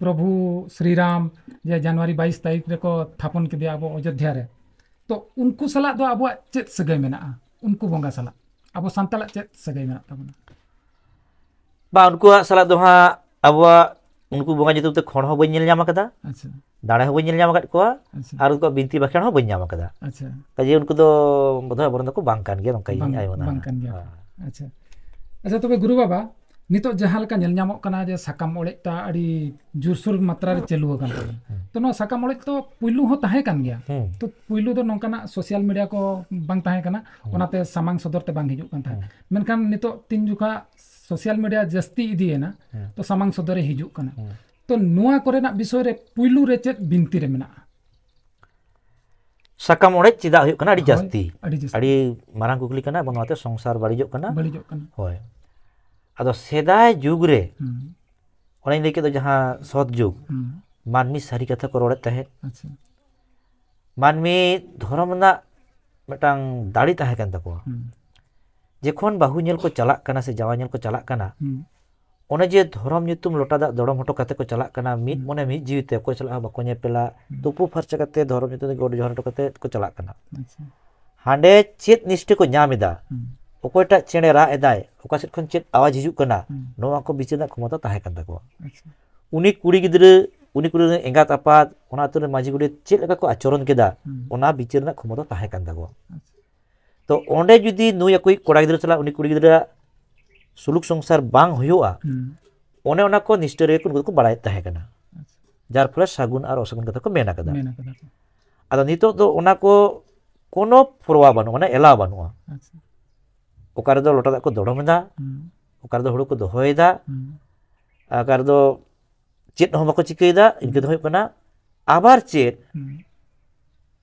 प्रभु श्रीराम जे जनवरी बैस तारीख रे को थापन के अब अयोध्या तो उनको साला तो अब चेत सगाई में ना उनको बंगा साला अब संताला चेत सगाई में ना बा उनको साला तो हाँ अब उनको बंगा जितने तो खोन हो बनी नहीं जामा करता अच्छा दाना हो बनी नहीं जामा कर को आर अच्छा। उनको बिंती बखान हो बनी जामा करता अच्छा तो उनको तो बताओ बोलने को बांकन गया ना कहीं आयो ना अच्छा तब गुरु बाबा नित जे साम ओटा जोरसोर मात्रा चालू कर तो साम ओज तो पुलूँ गया तो पुलू तो नौकान सोशल मीडिया को बात सामा सदर तब हजन नित तीन जोखा सोशल मीडिया जस्ती इदीना तो सामा सदर हजू तो विषय पुलू रे चे बिनती है ᱥᱟᱠᱟᱢ ᱚᱲᱮᱡ ᱪᱮᱫᱟᱜ ᱦᱩᱭᱩᱜ ᱠᱟᱱᱟ ᱟᱹᱰᱤ ᱡᱟᱹᱥᱛᱤ ᱟᱹᱰᱤ ᱢᱟᱨᱟᱝ ᱠᱩᱠᱞᱤ ᱠᱟᱱᱟ ᱵᱟᱝ ᱚᱱᱟᱛᱮ ᱥᱚᱝᱥᱟᱨ ᱵᱟᱹᱲᱤᱡᱚᱜ ᱠᱟᱱᱟ ᱵᱟᱹᱲᱤᱡᱚᱜ ᱠᱟᱱᱟ ᱦᱳᱭ ᱟᱫᱚ ᱥᱮᱫᱟᱭ ᱡᱩᱜᱽ ᱨᱮ ᱚᱱᱟᱧ ᱞᱟᱹᱭ ᱠᱮᱫ ᱫᱚ ᱡᱟᱦᱟᱸ ᱥᱚᱛ ᱡᱩᱜᱽ ᱢᱟᱹᱱᱢᱤ ᱥᱟᱹᱨᱤ ᱠᱟᱛᱷᱟ ᱠᱚ ᱨᱚᱲᱮᱫ ᱛᱟᱦᱮᱸᱫ ᱢᱟᱹᱱᱢᱤ ᱫᱷᱚᱨᱚᱢ ᱨᱮᱱᱟᱜ ᱢᱤᱫᱴᱟᱝ ᱫᱟᱲᱮ ᱛᱟᱦᱮᱸ ᱠᱟᱱ ᱛᱟᱠᱚᱣᱟ ᱡᱚᱠᱷᱚᱱ ᱵᱟᱹᱦᱩ ᱧᱮᱞ ᱠᱚ ᱪᱟᱞᱟᱜ ᱠᱟᱱᱟ ᱥᱮ ᱡᱟᱶᱟᱭ ᱧᱮᱞ ᱠᱚ ᱪᱟᱞᱟᱜ ᱠᱟᱱᱟ ᱚᱱᱮ ᱡᱮ ᱫᱷᱚᱨᱚᱢ ᱧᱩᱛᱩᱢ ᱞᱚᱴᱟ ᱫᱟᱜ ᱫᱚᱲᱚᱢ ᱦᱚᱴᱚ ᱠᱟᱛᱮ ᱠᱚ ᱪᱟᱞᱟᱜ ᱠᱟᱱᱟ ᱢᱤᱫ ᱢᱚᱱᱮ ᱢᱤᱫ ᱡᱤᱣᱤᱛᱮ ᱚᱠᱚᱭ ᱪᱟᱞᱟᱜᱼᱟ ᱵᱟᱠᱚ ᱧᱮᱯᱮᱞᱟ ᱛᱩᱯᱩ ᱯᱷᱟᱨᱪᱟ ᱠᱟᱛᱮ ᱫᱷᱚᱨᱚᱢ ᱧᱩᱛᱩᱢ ᱛᱮ ᱜᱚᱰ ᱡᱚᱦᱟᱨ ᱦᱚᱴᱚ ᱠᱟᱛᱮ ᱠᱚ ᱪᱟᱞᱟᱜ ᱠᱟᱱᱟ ᱦᱟᱸᱰᱮ ᱪᱮᱫ ᱱᱤᱥᱴᱟᱹ ᱠᱚ ᱧᱟᱢ ᱮᱫᱟ ᱚᱠᱚᱭᱴᱟᱜ ᱪᱮᱬᱮ ᱨᱟᱜ ᱮᱫᱟᱭ ᱚᱠᱟ ᱥᱮᱫ ᱠᱷᱚᱱ ᱪᱮᱫ ᱟᱣᱟᱡ ᱦᱤᱡᱩᱜ ᱠᱟᱱᱟ ᱱᱚᱣᱟ ᱠᱚ ᱵᱤᱪᱟᱹᱨ ᱨᱮᱱᱟᱜ ᱠᱷᱚᱢᱚᱛᱟ ᱛᱟᱦᱮᱸ ᱠᱟᱱ ᱛᱟᱠᱚᱣᱟ ᱩᱱᱤ ᱠᱩᱲᱤ ᱜᱤᱫᱽᱨᱟᱹ ᱩᱱᱤ ᱠᱩᱲᱤ ᱨᱮᱱ ᱮᱸᱜᱟᱛ ᱟᱯᱟᱛ ᱚᱱᱟ ᱟᱛᱳ ᱨᱮᱱ ᱢᱟᱹᱡᱷᱤ ᱜᱚᱰᱮᱛ ᱪᱮᱫ ᱞᱮᱠᱟ ᱠᱚ ᱟᱪᱚᱨᱚᱱ ᱠᱮᱫᱟ ᱚᱱᱟ ᱵᱤᱪᱟᱹᱨ ᱨᱮᱱᱟᱜ ᱠᱷᱚᱢᱚᱛᱟ ᱛᱟᱦᱮᱸ ᱠᱟᱱ ᱛᱟᱠᱚᱣᱟ ᱛᱚ ᱚᱸᱰᱮ ᱡᱩᱫᱤ ᱱᱩᱭ ᱟᱠᱚᱭᱤᱡ ᱠᱚᱲᱟ ᱜᱤᱫᱽᱨᱟᱹ ᱥᱟᱞᱟᱜ ᱩᱱᱤ ᱠᱩᱲᱤ ᱜᱤᱫᱽᱨᱟᱹ ᱥᱩᱞᱩᱠ ᱥᱚᱝᱥᱟᱨ ᱵᱟᱝ ᱦᱩᱭᱩᱜᱼᱟ ᱚᱱᱮ ᱚᱱᱟ ᱠᱚ ᱱᱤᱥᱴᱟᱹ ᱨᱮᱜᱮ ᱩᱱᱠᱩ ᱫᱚᱠᱚ ᱵᱟᱲᱟᱭ ᱛᱟᱦᱮᱸ ᱠᱟᱱᱟ ᱡᱟᱨ ᱯᱷᱚᱞᱮ ᱥᱟᱹᱜᱩᱱ ᱟᱨ ᱚᱥᱟᱹᱜᱩᱱ ᱠᱟᱛᱷᱟ ᱠᱚ ᱢᱮᱱ ᱟᱠᱟᱫᱟ ᱟᱫᱚ ᱱᱤᱛᱚᱜ ᱫᱚ ᱚᱱᱟ ᱠᱚ ᱠᱳᱱᱳ ᱯᱨᱚᱣᱟ ᱵᱟᱹᱱᱩᱜᱼᱟ ᱢᱟᱱᱮ ᱮᱞᱟᱣ ᱵᱟᱹᱱᱩᱜᱼᱟ ᱚᱠᱟ ᱨᱮᱫᱚ ᱞᱚᱴᱟ ᱫᱟᱜ ᱠᱚ ᱫᱚᱲᱚᱢᱮᱫᱟ ᱚᱠᱟ ᱨᱮᱫᱚ ᱦᱩᱲᱩ ᱠᱚ ᱫᱚᱦᱚᱭᱮᱫᱟ ᱚᱠᱟ ᱨᱮᱫᱚ ᱪᱮᱫ ᱦᱚᱸ ᱵᱟᱠᱚ ᱪᱤᱠᱟᱹᱭᱮᱫᱟ ᱤᱱᱠᱟᱹ ᱫᱚ ᱦᱩᱭᱩᱜ ᱠᱟᱱᱟ ᱟᱵᱟᱨ ᱪᱮᱫ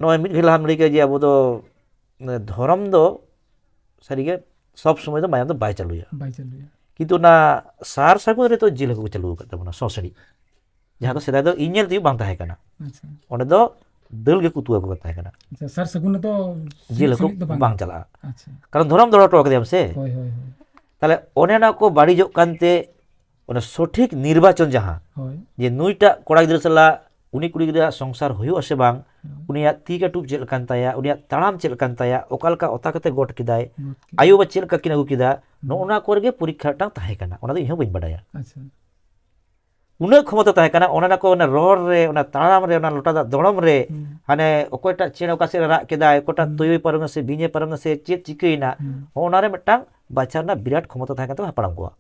ᱱᱚᱜᱼᱚᱭ ᱢᱤᱫ ᱜᱷᱟᱹᱲᱤᱡ ᱞᱟᱦᱟᱢ ᱞᱟᱹᱭ ᱠᱮᱫᱟ ᱡᱮ ᱟᱵᱚ ᱫᱚ ᱫᱷᱚᱨᱚᱢ ᱫᱚ ᱥᱟᱹᱨᱤᱜᱮ सब समय तो माया तो बै चालू कि सार सागुन तो जिल को चालू ससड़ी जहाँ तो सदा तो इनल तीय दल के उतुआ को अच्छा, तो जिल को तो चल अच्छा। कारण धरम दड़ोटोम से तेल अने को बाड़ीजे सठीक निर्वाचन जहाँ जे नुईटा कड़ा गिरा चला उन्नी संसार हो से बांग ᱩᱱᱤᱭᱟᱜ ᱛᱤ ᱠᱟᱹᱴᱩᱵ ᱪᱮᱫ ᱞᱮᱠᱟᱱ ᱛᱟᱭᱟ ᱩᱱᱤᱭᱟᱜ ᱛᱟᱲᱟᱢ ᱪᱮᱫ ᱞᱮᱠᱟᱱ ᱛᱟᱭᱟ ᱚᱠᱟ ᱞᱮᱠᱟ ᱚᱛᱟ ᱠᱟᱛᱮ ᱜᱚᱴ ᱠᱮᱫᱟᱭ ᱟᱭᱳᱵᱟ ᱪᱮᱫ ᱞᱮᱠᱟ ᱠᱤᱱ ᱟᱹᱜᱩ ᱠᱮᱫᱟ ᱱᱚᱜᱼᱚᱱᱟ ᱠᱚᱨᱮ ᱜᱮ ᱯᱚᱨᱤᱠᱠᱷᱟ ᱢᱤᱫᱴᱟᱝ ᱛᱟᱦᱮᱸ ᱠᱟᱱᱟ ᱚᱱᱟ ᱫᱚ ᱤᱧ ᱦᱚᱸ ᱵᱟᱹᱧ ᱵᱟᱰᱟᱭᱟ ᱩᱱᱟᱹᱜ ᱠᱷᱚᱢᱚᱛᱟ ᱛᱟᱦᱮᱸ ᱠᱟᱱᱟ ᱚᱱᱟ ᱠᱚ ᱚᱱᱟ ᱨᱚᱲ ᱨᱮ ᱚᱱᱟ ᱛᱟᱲᱟᱢ ᱨᱮ ᱚᱱᱟ ᱞᱚᱴᱟ ᱫᱟᱜ ᱫᱚᱲᱚᱢ ᱨᱮ ᱦᱟᱱᱮ ᱚᱠᱚᱭᱴᱟᱜ ᱪᱮᱬᱮ ᱚᱠᱟ ᱥᱮᱫ ᱨᱮ ᱨᱟᱜ ᱠᱮᱫᱟᱭ ᱚᱠᱚᱭᱴᱟᱜ ᱛᱩᱭᱩᱭ ᱯᱟᱨᱚᱢ ᱥᱮ ᱵᱤᱧᱮ ᱯᱟᱨᱚᱢ ᱥᱮ ᱪᱮᱫ ᱪᱤᱠᱟᱹᱭᱮᱱᱟ ᱚᱱᱟ ᱨᱮ ᱢᱤᱫᱴᱟᱝ ᱵᱟᱪᱷᱟ ᱨᱮᱱᱟᱜ ᱵᱤᱨᱟᱴ ᱠᱷᱚᱢᱚᱛᱟ ᱛᱟᱦᱮᱸ ᱠᱟᱱ ᱛᱟᱠᱚ ᱦᱟᱯᱲᱟᱢ ᱠᱚᱣᱟᱜ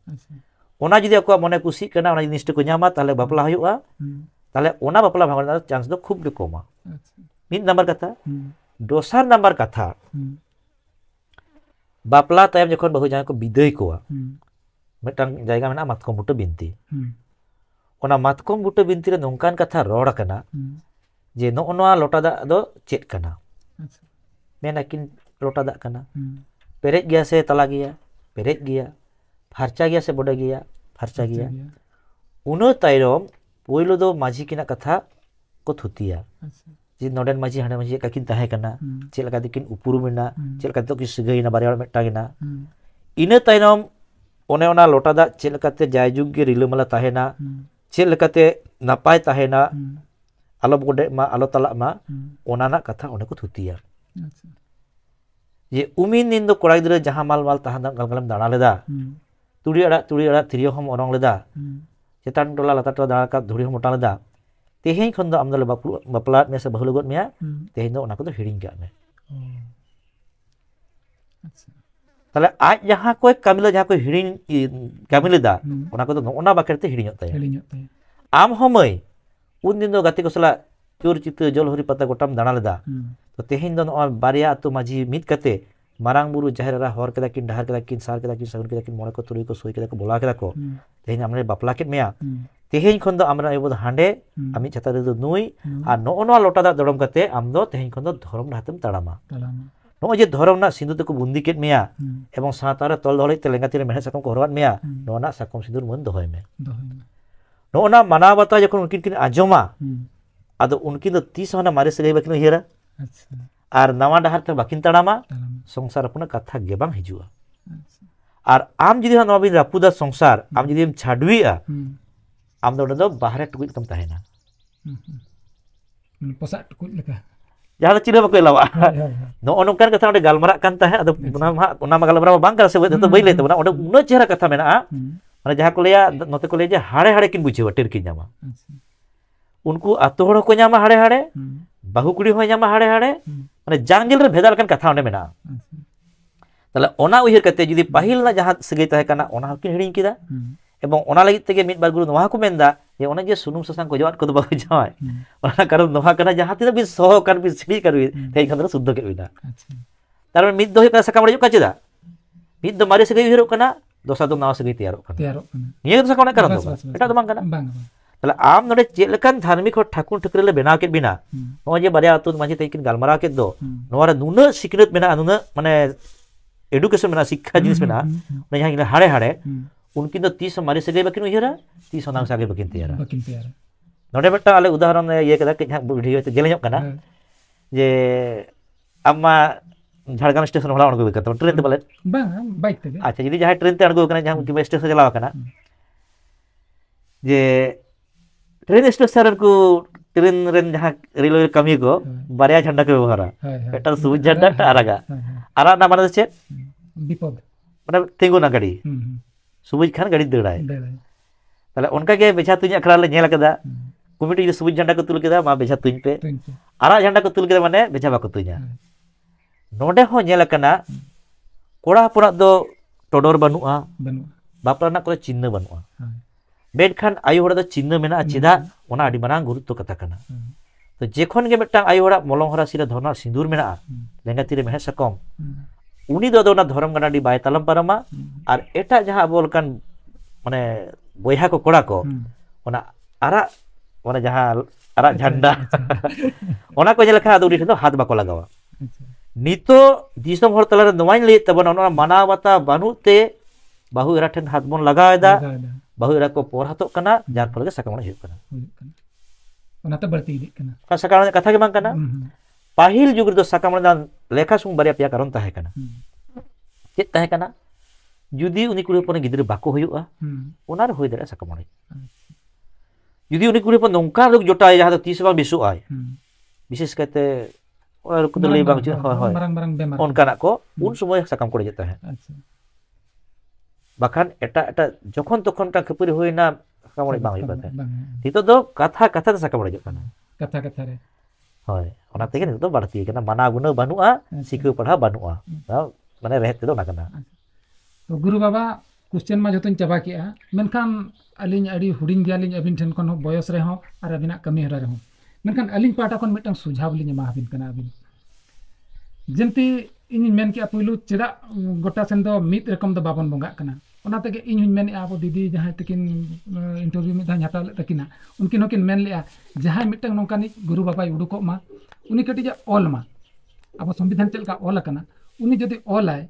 ᱚᱱᱟ ᱡᱩᱫᱤ ᱟᱠᱚᱣᱟᱜ ᱢᱚᱱᱮ ᱠᱩᱥᱤᱜ ᱠᱟᱱᱟ ᱚᱱᱟ ᱡᱤᱱᱤᱥᱴᱟ ᱠᱚ ᱧᱟᱢᱟ ᱛᱟᱦᱞᱮ ᱵᱟᱯᱞᱟ ᱦᱩᱭᱩᱜᱼᱟ ᱛᱟᱦᱞᱮ ᱚᱱᱟ ᱵᱟᱯᱞᱟ ᱵᱷᱟᱸᱜᱚᱲ ᱨᱮᱱᱟᱜ ᱪᱟᱱᱥ ᱫᱚ ᱠᱷᱩᱵ ᱜᱮ ᱠᱚᱢᱟ ᱢᱤᱫ ᱱᱟᱢᱵᱟᱨ ᱠᱟᱛᱷᱟ ᱫᱚᱥᱟᱨ ᱱᱟᱢᱵᱟᱨ ᱠᱟᱛᱷᱟ ᱵᱟᱯᱞᱟ ᱛᱟᱭᱚᱢ ᱡᱚᱠᱷᱚᱱ ᱵᱟᱹᱦᱩ ᱡᱟᱶᱟᱭ ᱠᱚ ᱵᱤᱫᱟᱹᱭ ᱠᱚᱣᱟ ᱢᱤᱫᱴᱟᱝ ᱡᱟᱭᱜᱟ ᱢᱮᱱᱟᱜᱼᱟ ᱢᱟᱛᱠᱚᱢ ᱵᱩᱴᱟᱹ ᱵᱤᱱᱛᱤ ᱚᱱᱟ ᱢᱟᱛᱠᱚᱢ ᱵᱩᱴᱟᱹ ᱵᱤᱱᱛᱤ ᱨᱮ ᱱᱚᱝᱠᱟᱱ ᱠᱟᱛᱷᱟ ᱨᱚᱲ ᱟᱠᱟᱱᱟ ᱡᱮ ᱱᱚᱜᱼᱚ ᱱᱚᱣᱟ ᱞᱚᱴᱟ ᱫᱟᱜ ᱫᱚ ᱪᱮᱫ ᱠᱟᱱᱟ ᱢᱮᱱᱟᱠᱤᱱ ᱞᱚᱴᱟ ᱫᱟᱜ ᱠᱟᱱᱟ ᱯᱮᱨᱮᱡ ᱜᱮᱭᱟ ᱥᱮ ᱛᱟᱞᱟ ᱜᱮᱭᱟ ᱯᱮᱨᱮᱡ ᱜᱮᱭᱟ ᱯᱷᱟᱨᱪᱟ ᱜᱮᱭᱟ ᱥᱮ ᱵᱚᱰᱮ ᱜᱮᱭᱟ ᱯᱷᱟᱨᱪᱟ ᱜᱮᱭᱟ ᱩᱱᱟᱹ ᱛᱟᱭᱚᱢ ᱯᱳᱭᱞᱳ ᱫᱚ ᱢᱟᱹᱡᱷᱤ ᱠᱤᱱᱟᱜ ᱠᱟᱛᱷᱟ ᱠᱚ ᱛᱷᱩᱛᱤᱭᱟ ᱡᱮ ᱱᱚᱰᱮᱱ ᱢᱟᱹᱡᱷᱤ ᱦᱟᱸᱰᱮ ᱢᱟᱹᱡᱷᱤ ᱠᱟᱹᱠᱤᱱ ᱛᱟᱦᱮᱸ ᱠᱟᱱᱟ ᱪᱮᱫ ᱞᱮᱠᱟ ᱛᱮᱠᱤᱱ ᱩᱯᱨᱩᱢᱮᱱᱟ ᱪᱮᱫ ᱞᱮᱠᱟ ᱛᱮᱠᱤᱱ ᱥᱟᱹᱜᱟᱹᱭᱮᱱᱟ ᱵᱟᱨᱭᱟ ᱦᱚᱲ ᱢᱤᱫᱴᱟᱝ ᱮᱱᱟ ᱤᱱᱟᱹ ᱛᱟᱭᱱᱚᱢ ᱚᱱᱮ ᱚᱱᱟ ᱞᱚᱴᱟ ᱫᱟᱜ ᱪᱮᱫ ᱞᱮᱠᱟᱛᱮ ᱡᱟᱭᱡᱩᱜᱽ ᱜᱮ ᱨᱤᱞᱟᱹᱢᱟᱞᱟ ᱛᱟᱦᱮᱱᱟ ᱪᱮᱫ ᱞᱮᱠᱟᱛᱮ ᱱᱟᱯᱟᱭ ᱛᱟᱦᱮᱱᱟ ᱟᱞᱚ ᱵᱚᱰᱮᱜ ᱢᱟ ᱟᱞᱚ ᱛᱟᱞᱟᱜ ᱢᱟ ᱚᱱᱟ ᱨᱮᱱᱟᱜ ᱠᱟᱛᱷᱟ ᱚᱸᱰᱮ ᱠᱚ ᱛᱷᱩᱛᱤᱭᱟ ᱡᱮ ᱩᱢᱤᱱ ᱫᱤᱱ ᱫᱚ ᱠᱚᱲᱟ ᱜᱤᱫᱽᱨᱟᱹ ᱡᱟᱦᱟᱸ ᱢᱟᱞ ᱢᱟᱞ ᱛᱟᱦᱮᱸ ᱜᱟᱞᱜᱟᱞᱮᱢ ᱫᱟᱬᱟ ᱞᱮᱫᱟ ᱛᱩᱲᱤ ᱟᱲᱟᱜ ᱛᱩᱲᱤ ᱟᱲᱟᱜ ᱛᱤᱨᱭᱳ ᱦᱚᱢ ᱚᱨᱚᱝ ᱞᱮᱫᱟ ᱪᱮᱛᱟᱱ ᱴᱚᱞᱟ ᱞᱟᱛᱟᱨ ᱴᱚᱞᱟ ᱫᱟᱬᱟ ᱠᱟᱛᱮ ᱫᱷᱩᱲᱤ ᱦᱚᱸ ᱢᱚᱴᱟ ᱞᱮᱫᱟ ᱛᱮᱦᱮᱧ ᱠᱷᱚᱱ ᱫᱚ ᱟᱢ ᱫᱚᱞᱮ ᱵᱟᱯᱞᱟᱜ ᱢᱮᱭᱟ ᱥᱮ ᱵᱟᱹᱦᱩᱞ ᱜᱚᱫ ᱢᱮᱭᱟ ᱛᱮᱦᱮᱧ ᱫᱚ ᱚᱱᱟ ᱠᱚᱫᱚ ᱦᱤᱲᱤᱧ ᱠᱟᱜ ᱢᱮ ᱛᱟᱦᱞᱮ ᱟᱡ ᱡᱟᱦᱟᱸ ᱠᱚᱭ ᱠᱟᱹᱢᱤ ᱞᱮᱫᱟ ᱡᱟᱦᱟᱸ ᱠᱚ ᱦᱤᱲᱤᱧ ᱠᱟᱹᱢᱤ ᱞᱮᱫᱟ ᱚᱱᱟ ᱠᱚᱫᱚ ᱱᱚᱜᱼᱚᱱᱟ ᱵᱟᱠᱷᱮᱲ ᱛᱮ ᱦᱤᱲᱤᱧᱚᱜ ᱛᱟᱭᱟ ᱟᱢ ᱦᱚᱸ ᱢᱟᱹᱭ ᱩᱱᱫᱤᱱ ᱫᱚ ᱜᱟᱛᱮ ᱠᱚ ᱥᱟᱞᱟᱜ ᱪᱳᱨ ᱪᱤᱛᱟᱹ ᱡᱚᱞ ᱦᱚᱨᱤ ᱯᱟᱛᱟ ᱜᱚᱴᱟᱢ ᱫᱟᱬᱟ ᱞᱮᱫᱟ ᱛᱚ ᱛᱮᱦᱮᱧ ᱫᱚ ᱱᱚᱜᱼᱚᱭ ᱵᱟᱨᱭᱟ ᱟᱛᱳ ᱢᱟᱺᱡᱷᱤ ᱢᱤᱫ ᱠᱟᱛᱮ ᱢᱟᱨᱟᱝ ᱵᱩᱨᱩ ᱡᱟᱦᱮᱨ ᱮᱨᱟ ᱦᱚᱨ ᱠᱮᱫᱟ ᱠᱤᱱ ᱰᱟᱦᱟᱨ ᱠᱮᱫᱟ ᱠᱤᱱ ᱥᱟᱦᱟᱨ ᱠᱮᱫᱟ ᱠᱤᱱ ᱥᱟᱹᱜᱩᱱ ᱠᱮᱫᱟ ᱠᱤᱱ ᱢᱚᱬᱮ ᱠᱚ ᱛᱩᱨᱩᱭ ᱠᱚ ᱥᱩᱭ ᱠᱮᱫᱟ ᱠᱚ ᱵᱚᱞᱟ ᱠᱮᱫᱟ ᱠᱚ ᱛᱮᱦᱮᱧ ᱟᱢᱨᱮ ᱵᱟᱯᱞᱟ ᱠᱮᱫ ᱢᱮᱭᱟ ᱛᱮᱦᱮᱧ ᱠᱷᱚᱱ ᱫᱚ ᱟᱢᱨᱮᱱ ᱟᱭᱳ ᱫᱚ ᱦᱟᱸᱰᱮ ᱟᱨ ᱢᱤᱫ ᱪᱷᱟᱛᱟ ᱨᱮᱫᱚ ᱱᱩᱭ ᱟᱨ ᱱᱚᱜᱼᱚ ᱱᱚᱣᱟ ᱞᱚᱴᱟ ᱫᱟᱜ ᱫᱚᱲᱚᱢ ᱠᱟᱛᱮ ᱟᱢ ᱫᱚ ᱛᱮᱦᱮᱧ ᱠᱷᱚᱱ ᱫᱚ ᱫᱷᱚᱨᱚᱢ ᱰᱟᱦᱟᱛᱮᱢ ᱛᱟᱲᱟᱢᱟ ᱱᱚᱜᱼᱚᱭ ᱡᱮ ᱫᱷᱚᱨᱚᱢ ᱨᱮᱱᱟᱜ ᱥᱤᱸᱫᱩᱨ ᱛᱮᱠᱚ ᱵᱩᱱᱫᱤ ᱠᱮᱫ ᱢᱮᱭᱟ ᱮᱵᱚᱝ ᱥᱟᱶᱛᱟ ᱨᱮ ᱛᱚᱞ ᱫᱚᱦᱚ ᱞᱟᱹᱜᱤᱫ ᱛᱮ ᱞᱮᱸᱜᱟ ᱛᱤᱨᱮ ᱢᱮᱬᱦᱮᱫ ᱥᱟᱠᱟᱢ ᱠᱚ ᱦᱚᱨᱚᱜᱟᱫ ᱢᱮᱭᱟ ᱱᱚᱣᱟ ᱨᱮᱱᱟᱜ ᱥᱟᱠᱟᱢ ᱥᱤᱸᱫᱩᱨ ᱢᱟᱹᱱ ᱫᱚᱦᱚᱭ ᱢᱮ ᱱᱚᱜᱼᱚ ᱱᱚᱣᱟ ᱢᱟᱱᱟᱣ ᱵᱟᱛᱟᱣ ᱡᱚᱠᱷᱚᱱ ᱩᱱᱠᱤᱱ ᱠᱤᱱ ᱟᱸᱡᱚᱢᱟ ᱟᱫᱚ ᱩᱱᱠᱤᱱ ᱫᱚ ᱛᱤᱥ ᱦᱚᱸ ᱢᱟᱨᱮ ᱥᱟᱹᱜᱟᱹᱭ ᱵᱟᱹᱠᱤᱱ ᱩᱭᱦᱟᱹᱨᱟ ᱟᱨ ᱱᱟᱣᱟ ᱰᱟᱦᱟᱨ ᱛᱮ ᱵᱟᱹᱠᱤᱱ ᱛᱟᱲᱟᱢᱟ ᱥᱚᱝᱥᱟᱨ ᱟᱯᱱᱟ ᱠᱟᱛᱷᱟ ᱜᱮ ᱵᱟᱝ ᱦᱤᱡᱩᱜᱼᱟ ᱟᱨ ᱟᱢ ᱡᱩᱫᱤ ᱱᱚᱣᱟ ᱵᱤᱱ ᱨᱟᱹᱯᱩᱫᱟ ᱥᱚᱝᱥᱟᱨ ᱟᱢ ᱡᱩᱫᱤᱢ ᱪᱷᱟᱰᱣᱤᱜᱼᱟ ᱟᱢ ᱫᱚ ᱚᱸᱰᱮ ᱫᱚ ᱵᱟᱦᱨᱮ ᱴᱩᱠᱩᱡ ᱛᱮᱢ ᱛᱟᱦᱮᱱᱟ ᱯᱚᱥᱟᱜ ᱴᱩᱠᱩᱡ ᱞᱮᱠᱟ ᱡᱟᱦᱟᱸ ᱫᱚ ᱪᱤᱨᱟᱹ ᱵᱟᱠᱚ ᱮᱞᱟᱣᱟ ᱱᱚᱜᱼᱚ ᱱᱚᱝᱠᱟᱱ ᱠᱟᱛᱷᱟ ᱚᱸᱰᱮ ᱜᱟᱞᱢᱟᱨᱟᱜ ᱠᱟᱱ ᱛᱟᱦᱮᱸᱫ ᱟᱫᱚ ᱚᱱᱟ ᱢᱟ ᱚᱱᱟ ᱢᱟ ᱜᱟᱞᱢᱟᱨᱟᱣ ᱵᱟᱝ ᱠᱟᱱᱟ ᱥᱮ ᱡᱚᱛᱚ ᱵᱟᱹᱧ ᱞᱟᱹᱭ ᱛᱟᱵᱚᱱᱟ ᱚᱸᱰᱮ ᱩᱱᱟᱹᱜ ᱪᱮᱦᱨᱟ ᱠᱟᱛᱷᱟ ᱢᱮᱱᱟᱜᱼᱟ ᱢᱟᱱᱮ ᱡᱟᱦᱟᱸ ᱠᱚ ᱞᱟᱹᱭᱟ ᱱᱚᱛᱮ ᱠᱚ ᱞᱟᱹᱭᱟ ᱡᱮ ᱦᱟᱲᱮ ᱦᱟᱲᱮ ᱠᱤᱱ ᱵᱩᱡᱷᱟᱹᱣᱟ ᱴᱮᱨ ᱠᱤᱱ ᱧᱟᱢᱟ ᱩᱱᱠᱩ ᱟᱛᱳ ᱦᱚᱲ ᱦᱚᱸᱠᱚ ᱧᱟᱢᱟ ᱦᱟᱲᱮ ᱦᱟᱲᱮ ᱵᱟᱹᱦᱩ ᱠᱩᱲᱤ ᱦᱚᱸᱭ ᱧᱟᱢᱟ ᱦᱟᱲᱮ ᱦᱟᱲᱮ ᱢᱟᱱᱮ ᱡᱟᱝ ᱡᱤᱞ ᱨᱮ ᱵᱷᱮᱡᱟ ᱞᱮᱠᱟᱱ ᱠᱟᱛᱷᱟ ᱚᱸᱰᱮ ᱢᱮᱱᱟᱜᱼᱟ ᱛᱟᱦᱞᱮ ᱚᱱᱟ ᱩᱭᱦᱟᱹᱨ ᱠᱟᱛᱮ ᱡᱩᱫᱤ ᱯᱟᱹᱦᱤᱞ ᱨᱮᱱᱟᱜ ᱡᱟᱦᱟᱸ ᱥᱟᱹᱜᱟᱹᱭ ᱛᱟᱦᱮᱸ ᱠᱟᱱᱟ ᱚᱱᱟ ᱦᱚᱸᱠᱤᱱ ᱦᱤᱲᱤᱧ ᱠᱮᱫᱟ ᱮᱵᱚᱝ ᱚᱱᱟ ᱞᱟᱹᱜᱤᱫ ᱛᱮᱜᱮ ᱢᱤᱫ ᱵᱟᱨ ᱜᱩᱨᱩ ᱱᱚᱣᱟ ᱠᱚ ᱢᱮᱱᱫᱟ ᱡᱮ ᱚᱱᱮ ᱡᱮ ᱥᱩᱱᱩᱢ ᱥᱟᱥᱟᱝ ᱠᱚ ᱡᱚᱣᱟᱫ ᱠᱚᱫᱚ ᱵᱟᱠᱚ ᱡᱟᱣᱟᱭ ᱚᱱᱟ ᱠᱟᱨᱚᱱ ᱱᱚᱣᱟ ᱠᱟᱱᱟ ᱡᱟᱦᱟᱸ ᱛᱤᱱᱟᱹᱜ ᱵᱤᱱ ᱥᱚᱦᱚ ᱠᱟᱱ ᱵᱤᱱ ᱥᱤᱲᱤᱡ ᱠᱟᱱ ᱵᱤᱱ ᱛᱮᱦᱮᱧ ᱠᱷᱟᱱ ᱫᱚ ᱥᱩᱫᱽᱫᱷᱚ ᱠᱮᱫ ᱵᱤᱱᱟ ᱛᱟᱨᱯᱚᱨᱮ ᱢᱤᱫ ᱫᱚ ᱦᱩᱭᱩᱜ ᱠᱟᱱᱟ ᱥᱟᱠᱟᱢ ᱨᱮ ᱦᱩᱭᱩᱜ ᱠᱟᱱᱟ ᱪᱮᱫᱟᱜ ᱢᱤᱫ ᱫᱚ ᱢᱟᱨᱮ ᱥᱟᱹᱜᱟᱹᱭ ᱩᱭᱦᱟᱹᱨᱚᱜ ᱠᱟᱱᱟ ᱫᱚᱥᱟᱨ ᱫᱚ ᱱᱟᱣᱟ ᱥᱟᱹᱜᱟᱹᱭ ᱛᱮᱭᱟᱨᱚᱜ ᱠᱟᱱᱟ ᱱᱤᱭᱟᱹ ᱫᱚ ᱥᱟᱠᱟᱢ ᱨᱮᱱᱟᱜ ᱠᱟᱨᱚᱱ ᱫᱚ ᱵᱟᱝ ᱮᱴᱟᱜ ᱫᱚ ᱵᱟᱝ ᱠᱟᱱᱟ आम ᱟᱢ ᱱᱚᱰᱮ ᱪᱮᱫ ᱞᱮᱠᱟᱱ ᱫᱷᱟᱨᱢᱤᱠ ᱦᱚᱲ ᱴᱷᱟᱹᱠᱩᱨ ᱴᱷᱟᱹᱠᱨᱮ ᱞᱮ ᱵᱮᱱᱟᱣ ᱠᱮᱫ ᱵᱤᱱᱟ ᱱᱚᱜᱼᱚᱭ ᱡᱮ ᱵᱟᱨᱭᱟ ᱟᱛᱳ ᱢᱟᱺᱡᱷᱤ ᱛᱟᱹᱠᱤᱱ ᱜᱟᱞᱢᱟᱨᱟᱣ ᱠᱮᱫ ᱫᱚ ᱱᱚᱣᱟ ᱨᱮ ᱱᱩᱱᱟᱹᱜ ᱥᱤᱠᱷᱱᱟᱹᱛ ᱢᱮᱱᱟᱜᱼᱟ ᱱᱩᱱᱟᱹᱜ ᱢᱟᱱᱮ एडुकेशन में शिक्षा जिनिस में जहाँ हाड़े हाड़े उनकिन तीस मारे सगे बाकी उ तीस हमारे से आगे बकिन तैयार नोडे मिट्टा आले उदाहरण ने ये कदा कि जे अम्मा झाड़ग्राम स्टेशन हड़ा अड़गो ट्रेन ते अच्छा जी जहाँ ट्रेन ते स्टेशन चलावा जे ᱴᱨᱮᱱ ᱥᱴᱨᱟᱠᱪᱟᱨ ᱨᱮᱠᱚ ᱴᱨᱮᱱ ᱨᱮᱱ ᱡᱟᱦᱟᱸ ᱨᱮᱞᱳᱭᱮ ᱠᱟᱹᱢᱤ ᱠᱚ ᱵᱟᱨᱭᱟ ᱡᱷᱟᱱᱰᱟ ᱠᱚ ᱵᱮᱵᱚᱦᱟᱨᱟ ᱢᱤᱫᱴᱟᱝ ᱥᱩᱵᱩᱡ ᱡᱷᱟᱱᱰᱟ ᱢᱤᱫᱴᱟᱝ ᱟᱨᱟᱜᱟ ᱟᱨᱟᱜ ᱨᱮᱱᱟᱜ ᱢᱟᱱᱮ ᱫᱚ ᱪᱮᱫ ᱵᱤᱯᱚᱫ ᱢᱟᱱᱮ ᱛᱤᱸᱜᱩᱱᱟ ᱜᱟᱹᱰᱤ ᱥᱩᱵᱩᱡ ᱠᱷᱟᱱ ᱜᱟᱹᱰᱤ ᱫᱟᱹᱲᱟᱭ ᱛᱟᱦᱞᱮ ᱚᱱᱠᱟᱜᱮ ᱵᱮᱡᱷᱟ ᱛᱩᱧ ᱟᱠᱷᱲᱟ ᱞᱮ ᱧᱮᱞ ᱟᱠᱟᱫᱟ ᱠᱚᱢᱤᱴᱤ ᱡᱩᱫᱤ ᱥᱩᱵᱩᱡ ᱡᱷᱟᱱᱰᱟ ᱠᱚ ᱛᱩᱞ ᱠᱮᱫᱟ ᱢᱟ ᱵᱮᱡᱷᱟ ᱛᱩᱧ ᱯᱮ ᱟᱨᱟᱜ ᱡᱷᱟᱱᱰᱟ ᱠᱚ ᱛᱩᱞ ᱠᱮᱫᱟ ᱢᱟᱱᱮ ᱵᱮᱡᱷᱟ ᱵᱟᱠᱚ ᱛᱩᱧᱟ ᱱᱚᱰᱮ ᱦᱚᱸ ᱧᱮᱞ ᱟᱠᱟᱱᱟ ᱠᱚᱲᱟ ᱦᱚᱯᱚᱱᱟᱜ ᱫᱚ ᱴᱚᱰᱚᱨ ᱵᱟᱹᱱᱩᱜᱼᱟ ᱵᱟᱯᱞᱟ ᱨᱮᱱᱟᱜ ᱠᱚᱫᱚ ᱪᱤᱱᱦᱟᱹ ᱵᱟᱹᱱᱩᱜᱼᱟ ᱢᱮᱱᱠᱷᱟᱱ ᱟᱭᱳ ᱦᱚᱲᱟᱜ ᱫᱚ ᱪᱤᱱᱦᱟᱹ ᱢᱮᱱᱟᱜᱼᱟ ᱪᱮᱫᱟᱜ ᱚᱱᱟ ᱟᱹᱰᱤ ᱢᱟᱨᱟᱝ ᱜᱩᱨᱩᱛᱛᱚ ᱠᱟᱛᱷᱟ ᱠᱟᱱᱟ ᱛᱚ ᱡᱚᱠᱷᱚᱱ ᱜᱮ ᱢᱤᱫᱴᱟᱝ ᱟᱭᱳ ᱦᱚᱲᱟᱜ ᱢᱚᱞᱚᱝ ᱦᱚᱨᱟ ᱥᱤᱨᱮ ᱫᱷᱚᱱᱟ ᱥᱤᱸᱫᱩᱨ ᱢᱮᱱᱟᱜᱼᱟ ᱞᱮᱸᱜᱟ ᱛᱤᱨᱮ ᱢᱮᱬᱦᱮᱫ ᱥᱟᱠᱚᱢ ᱩᱱᱤ ᱫᱚ ᱟᱫᱚ ᱚᱱᱟ ᱫᱷᱚᱨᱚᱢ ᱜᱟᱰᱟᱰᱤ ᱵᱟᱭ ᱛᱟᱞᱟᱢ ᱯᱟᱨᱚᱢᱟ ᱟᱨ ᱮᱴᱟᱜ ᱡᱟᱦᱟᱸ ᱟᱵᱚ ᱞᱮᱠᱟᱱ ᱢᱟᱱᱮ ᱵᱚᱭᱦᱟ ᱠᱚ ᱠᱚᱲᱟ ᱠᱚ ᱚᱱᱟ ᱟᱨᱟᱜ ᱚᱱᱟ ᱡᱟᱦᱟᱸ ᱟᱨᱟᱜ ᱡᱷᱟᱱᱰᱟ ᱚᱱᱟ ᱠᱚ ᱧᱮᱞ ᱠᱷᱟᱱ ᱟᱫᱚ ᱩᱱᱤ ᱴᱷᱮᱱ ᱫᱚ ᱦᱟᱛ ᱵᱟᱠᱚ ᱞᱟᱜᱟᱣᱟ ᱱᱤᱛᱚᱜ ᱫᱤᱥᱚᱢ ᱦᱚᱲ ᱛᱟᱞᱟᱨᱮ ᱱᱚᱣᱟᱧ ᱞᱟᱹᱭᱮᱫ ᱛᱟᱵᱚᱱᱟ ᱚᱱᱟ ᱢᱟᱱᱟᱣ ᱵᱟᱛᱟ ᱵᱟᱹᱱᱩᱜ ᱛᱮ ᱵᱟᱹᱦᱩ ᱮᱨᱟ ᱴᱷᱮᱱ ᱦᱟᱛ ᱵᱚᱱ ᱞᱟᱜᱟᱣ ᱮᱫᱟ ᱵᱟᱹᱦᱩ ᱮᱨᱟ ᱠᱚ ᱯᱚᱨ ᱦᱟᱛᱚᱜ ᱠᱟᱱᱟ ᱡᱟᱨ ᱯᱷᱚᱞᱮ ᱜᱮ ᱥᱟᱠᱟᱢ ᱦᱩᱭᱩᱜ ᱠᱟᱱᱟ ᱚᱱᱟᱛᱮ ᱵᱟᱹᱲᱛᱤ ᱤᱫᱤᱜ ᱠᱟᱱᱟ ᱥᱟᱠᱟᱢ ᱨᱮᱱᱟᱜ ᱠᱟᱛᱷᱟ ᱜᱮ ᱵᱟᱝ ᱠᱟᱱᱟ ᱯᱟᱹᱦᱤᱞ ᱡᱩᱜᱽ ᱨᱮᱫᱚ ᱥᱟᱠᱟᱢ ᱨᱮᱱᱟᱜ ᱞᱮᱠᱷᱟ ᱥᱩᱢᱩᱝ ᱵᱟᱨᱭᱟ ᱯᱮᱭᱟ ᱠᱟᱨᱚᱱ ᱛᱟᱦᱮᱸ ᱠᱟᱱᱟ ᱪᱮᱫ ᱛᱟᱦᱮᱸ ᱠᱟᱱᱟ ᱡᱩᱫᱤ ᱩᱱᱤ ᱠᱩᱲᱤ ᱦᱚᱯᱚᱱ ᱜᱤᱫᱽᱨᱟᱹ ᱵᱟᱠᱚ ᱦᱩᱭᱩᱜᱼᱟ ᱚᱱᱟ ᱨᱮ ᱦᱩᱭ ᱫᱟᱲᱮᱭᱟᱜᱼᱟ ᱥᱟᱠᱟᱢ ᱨᱮ ᱡᱩᱫᱤ ᱩᱱᱤ ᱠᱩᱲᱤ ᱦᱚᱯᱚᱱ ᱱᱚᱝᱠᱟ ᱨᱳᱜᱽ ᱡᱚᱴᱟᱭ ᱡᱟᱦᱟᱸ ᱫᱚ ᱛᱤᱥ ᱵᱟᱝ ᱵᱮᱥᱚᱜᱼᱟᱭ ᱵᱤᱥᱮᱥ ᱠᱟᱭᱛᱮ ᱚᱱᱟ ᱨᱳᱜᱽ ᱠᱚᱫᱚ ᱞᱟᱹᱭ ᱵᱟᱝ ᱦᱚᱪᱚ ᱦᱳᱭ ᱦᱳᱭ ᱚᱱᱠᱟᱱᱟᱜ ᱠᱚ ᱩᱱ ᱥᱚᱢᱚᱭ ᱥᱟᱠᱟᱢ ᱠᱚ ᱨᱮᱡᱮᱫ ᱛᱟᱦᱮᱸᱫ bahkan eta eta jokon tokon ka kepuri hoi na kamori bangi bata itu do kata kata sa kamori jokon na kata kata re hoi ona tege itu berarti kena mana guna banu a siku pada banu a mana rehet itu na kena guru baba question ma jotun coba ki a menkan aling adi huring dia aling abin ten kono boyos reho ara bina kami hera reho menkan aling pata kon metang sujab aling ma abin kena abin jenti ini ke apulu cedak gota sendo mit rekom do babon bongga kena অনাপে কি in main আব দিদি জহা তকিন interview মই না হতা লেতকিনা উনকিন Hawking main লেয়া জহা meeting নোকানি গুরু বাবা উডুকোমা উনি কটি জা অলমা আব সংবিধান তেল কা অলকনা উনি যদি অল আই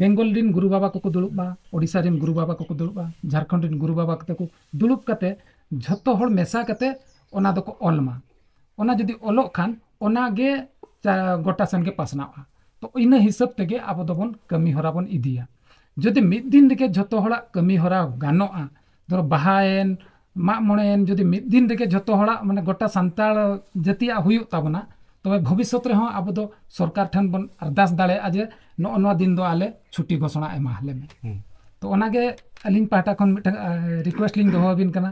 বেঙ্গলদিন গুরু বাবা কোকুদুলুবা ওড়িশা রিন গুরু বাবা কোকুদুলুবা ঝাড়খণ্ডিন গুরু বাবাক্ত কোদুলুব কতে জত হড় মেসা কতে ওনা দক অলমা ওনা যদি অলক খান ওনা গে গটা সান কে পাসনা তো ইন হিসাব তেগে আব দবন কমি হরাবন ইদিয়া ᱡᱩᱫᱤ ᱢᱤᱫ ᱫᱤᱱ ᱨᱮᱜᱮ ᱡᱷᱚᱛᱚ ᱦᱚᱲᱟᱜ ᱠᱟᱹᱢᱤ ᱦᱚᱨᱟ ᱜᱟᱱᱚᱜᱼᱟ ᱫᱷᱚᱨᱚ ᱵᱟᱦᱟᱭᱮᱱ ᱢᱟᱜ ᱢᱚᱬᱮᱭᱮᱱ ᱡᱩᱫᱤ ᱢᱤᱫ ᱫᱤᱱ ᱨᱮᱜᱮ ᱡᱷᱚᱛᱚ ᱦᱚᱲᱟᱜ ᱢᱟᱱᱮ ᱜᱚᱴᱟ ᱥᱟᱱᱛᱟᱲ ᱡᱟᱹᱛᱤᱭᱟᱜ ᱦᱩᱭᱩᱜ ᱛᱟᱵᱚᱱᱟ ᱛᱚᱵᱮ ᱵᱷᱚᱵᱤᱥᱥᱚᱛ ᱨᱮᱦᱚᱸ ᱟᱵᱚ ᱫᱚ ᱥᱚᱨᱠᱟᱨ ᱴᱷᱮᱱ ᱵᱚᱱ ᱟᱨᱫᱟᱥ ᱫᱟᱲᱮᱭᱟᱜᱼᱟ ᱡᱮ ᱱᱚᱜᱼᱚ ᱱᱚᱣᱟ ᱫᱤᱱ ᱫᱚ ᱟᱞᱮ ᱪᱷᱩᱴᱤ ᱜᱷᱳᱥᱚᱱᱟ ᱮᱢᱟ ᱟᱞᱮ ᱢᱮ ᱛᱚ ᱚᱱᱟᱜᱮ ᱟᱹᱞᱤᱧ ᱯᱟᱦᱴᱟ ᱠᱷᱚᱱ ᱢᱤᱫᱴᱟᱝ ᱨᱤᱠᱳᱭᱮᱥᱴ ᱞᱤᱧ ᱫᱚᱦᱚ ᱟᱹᱵᱤᱱ ᱠᱟᱱᱟ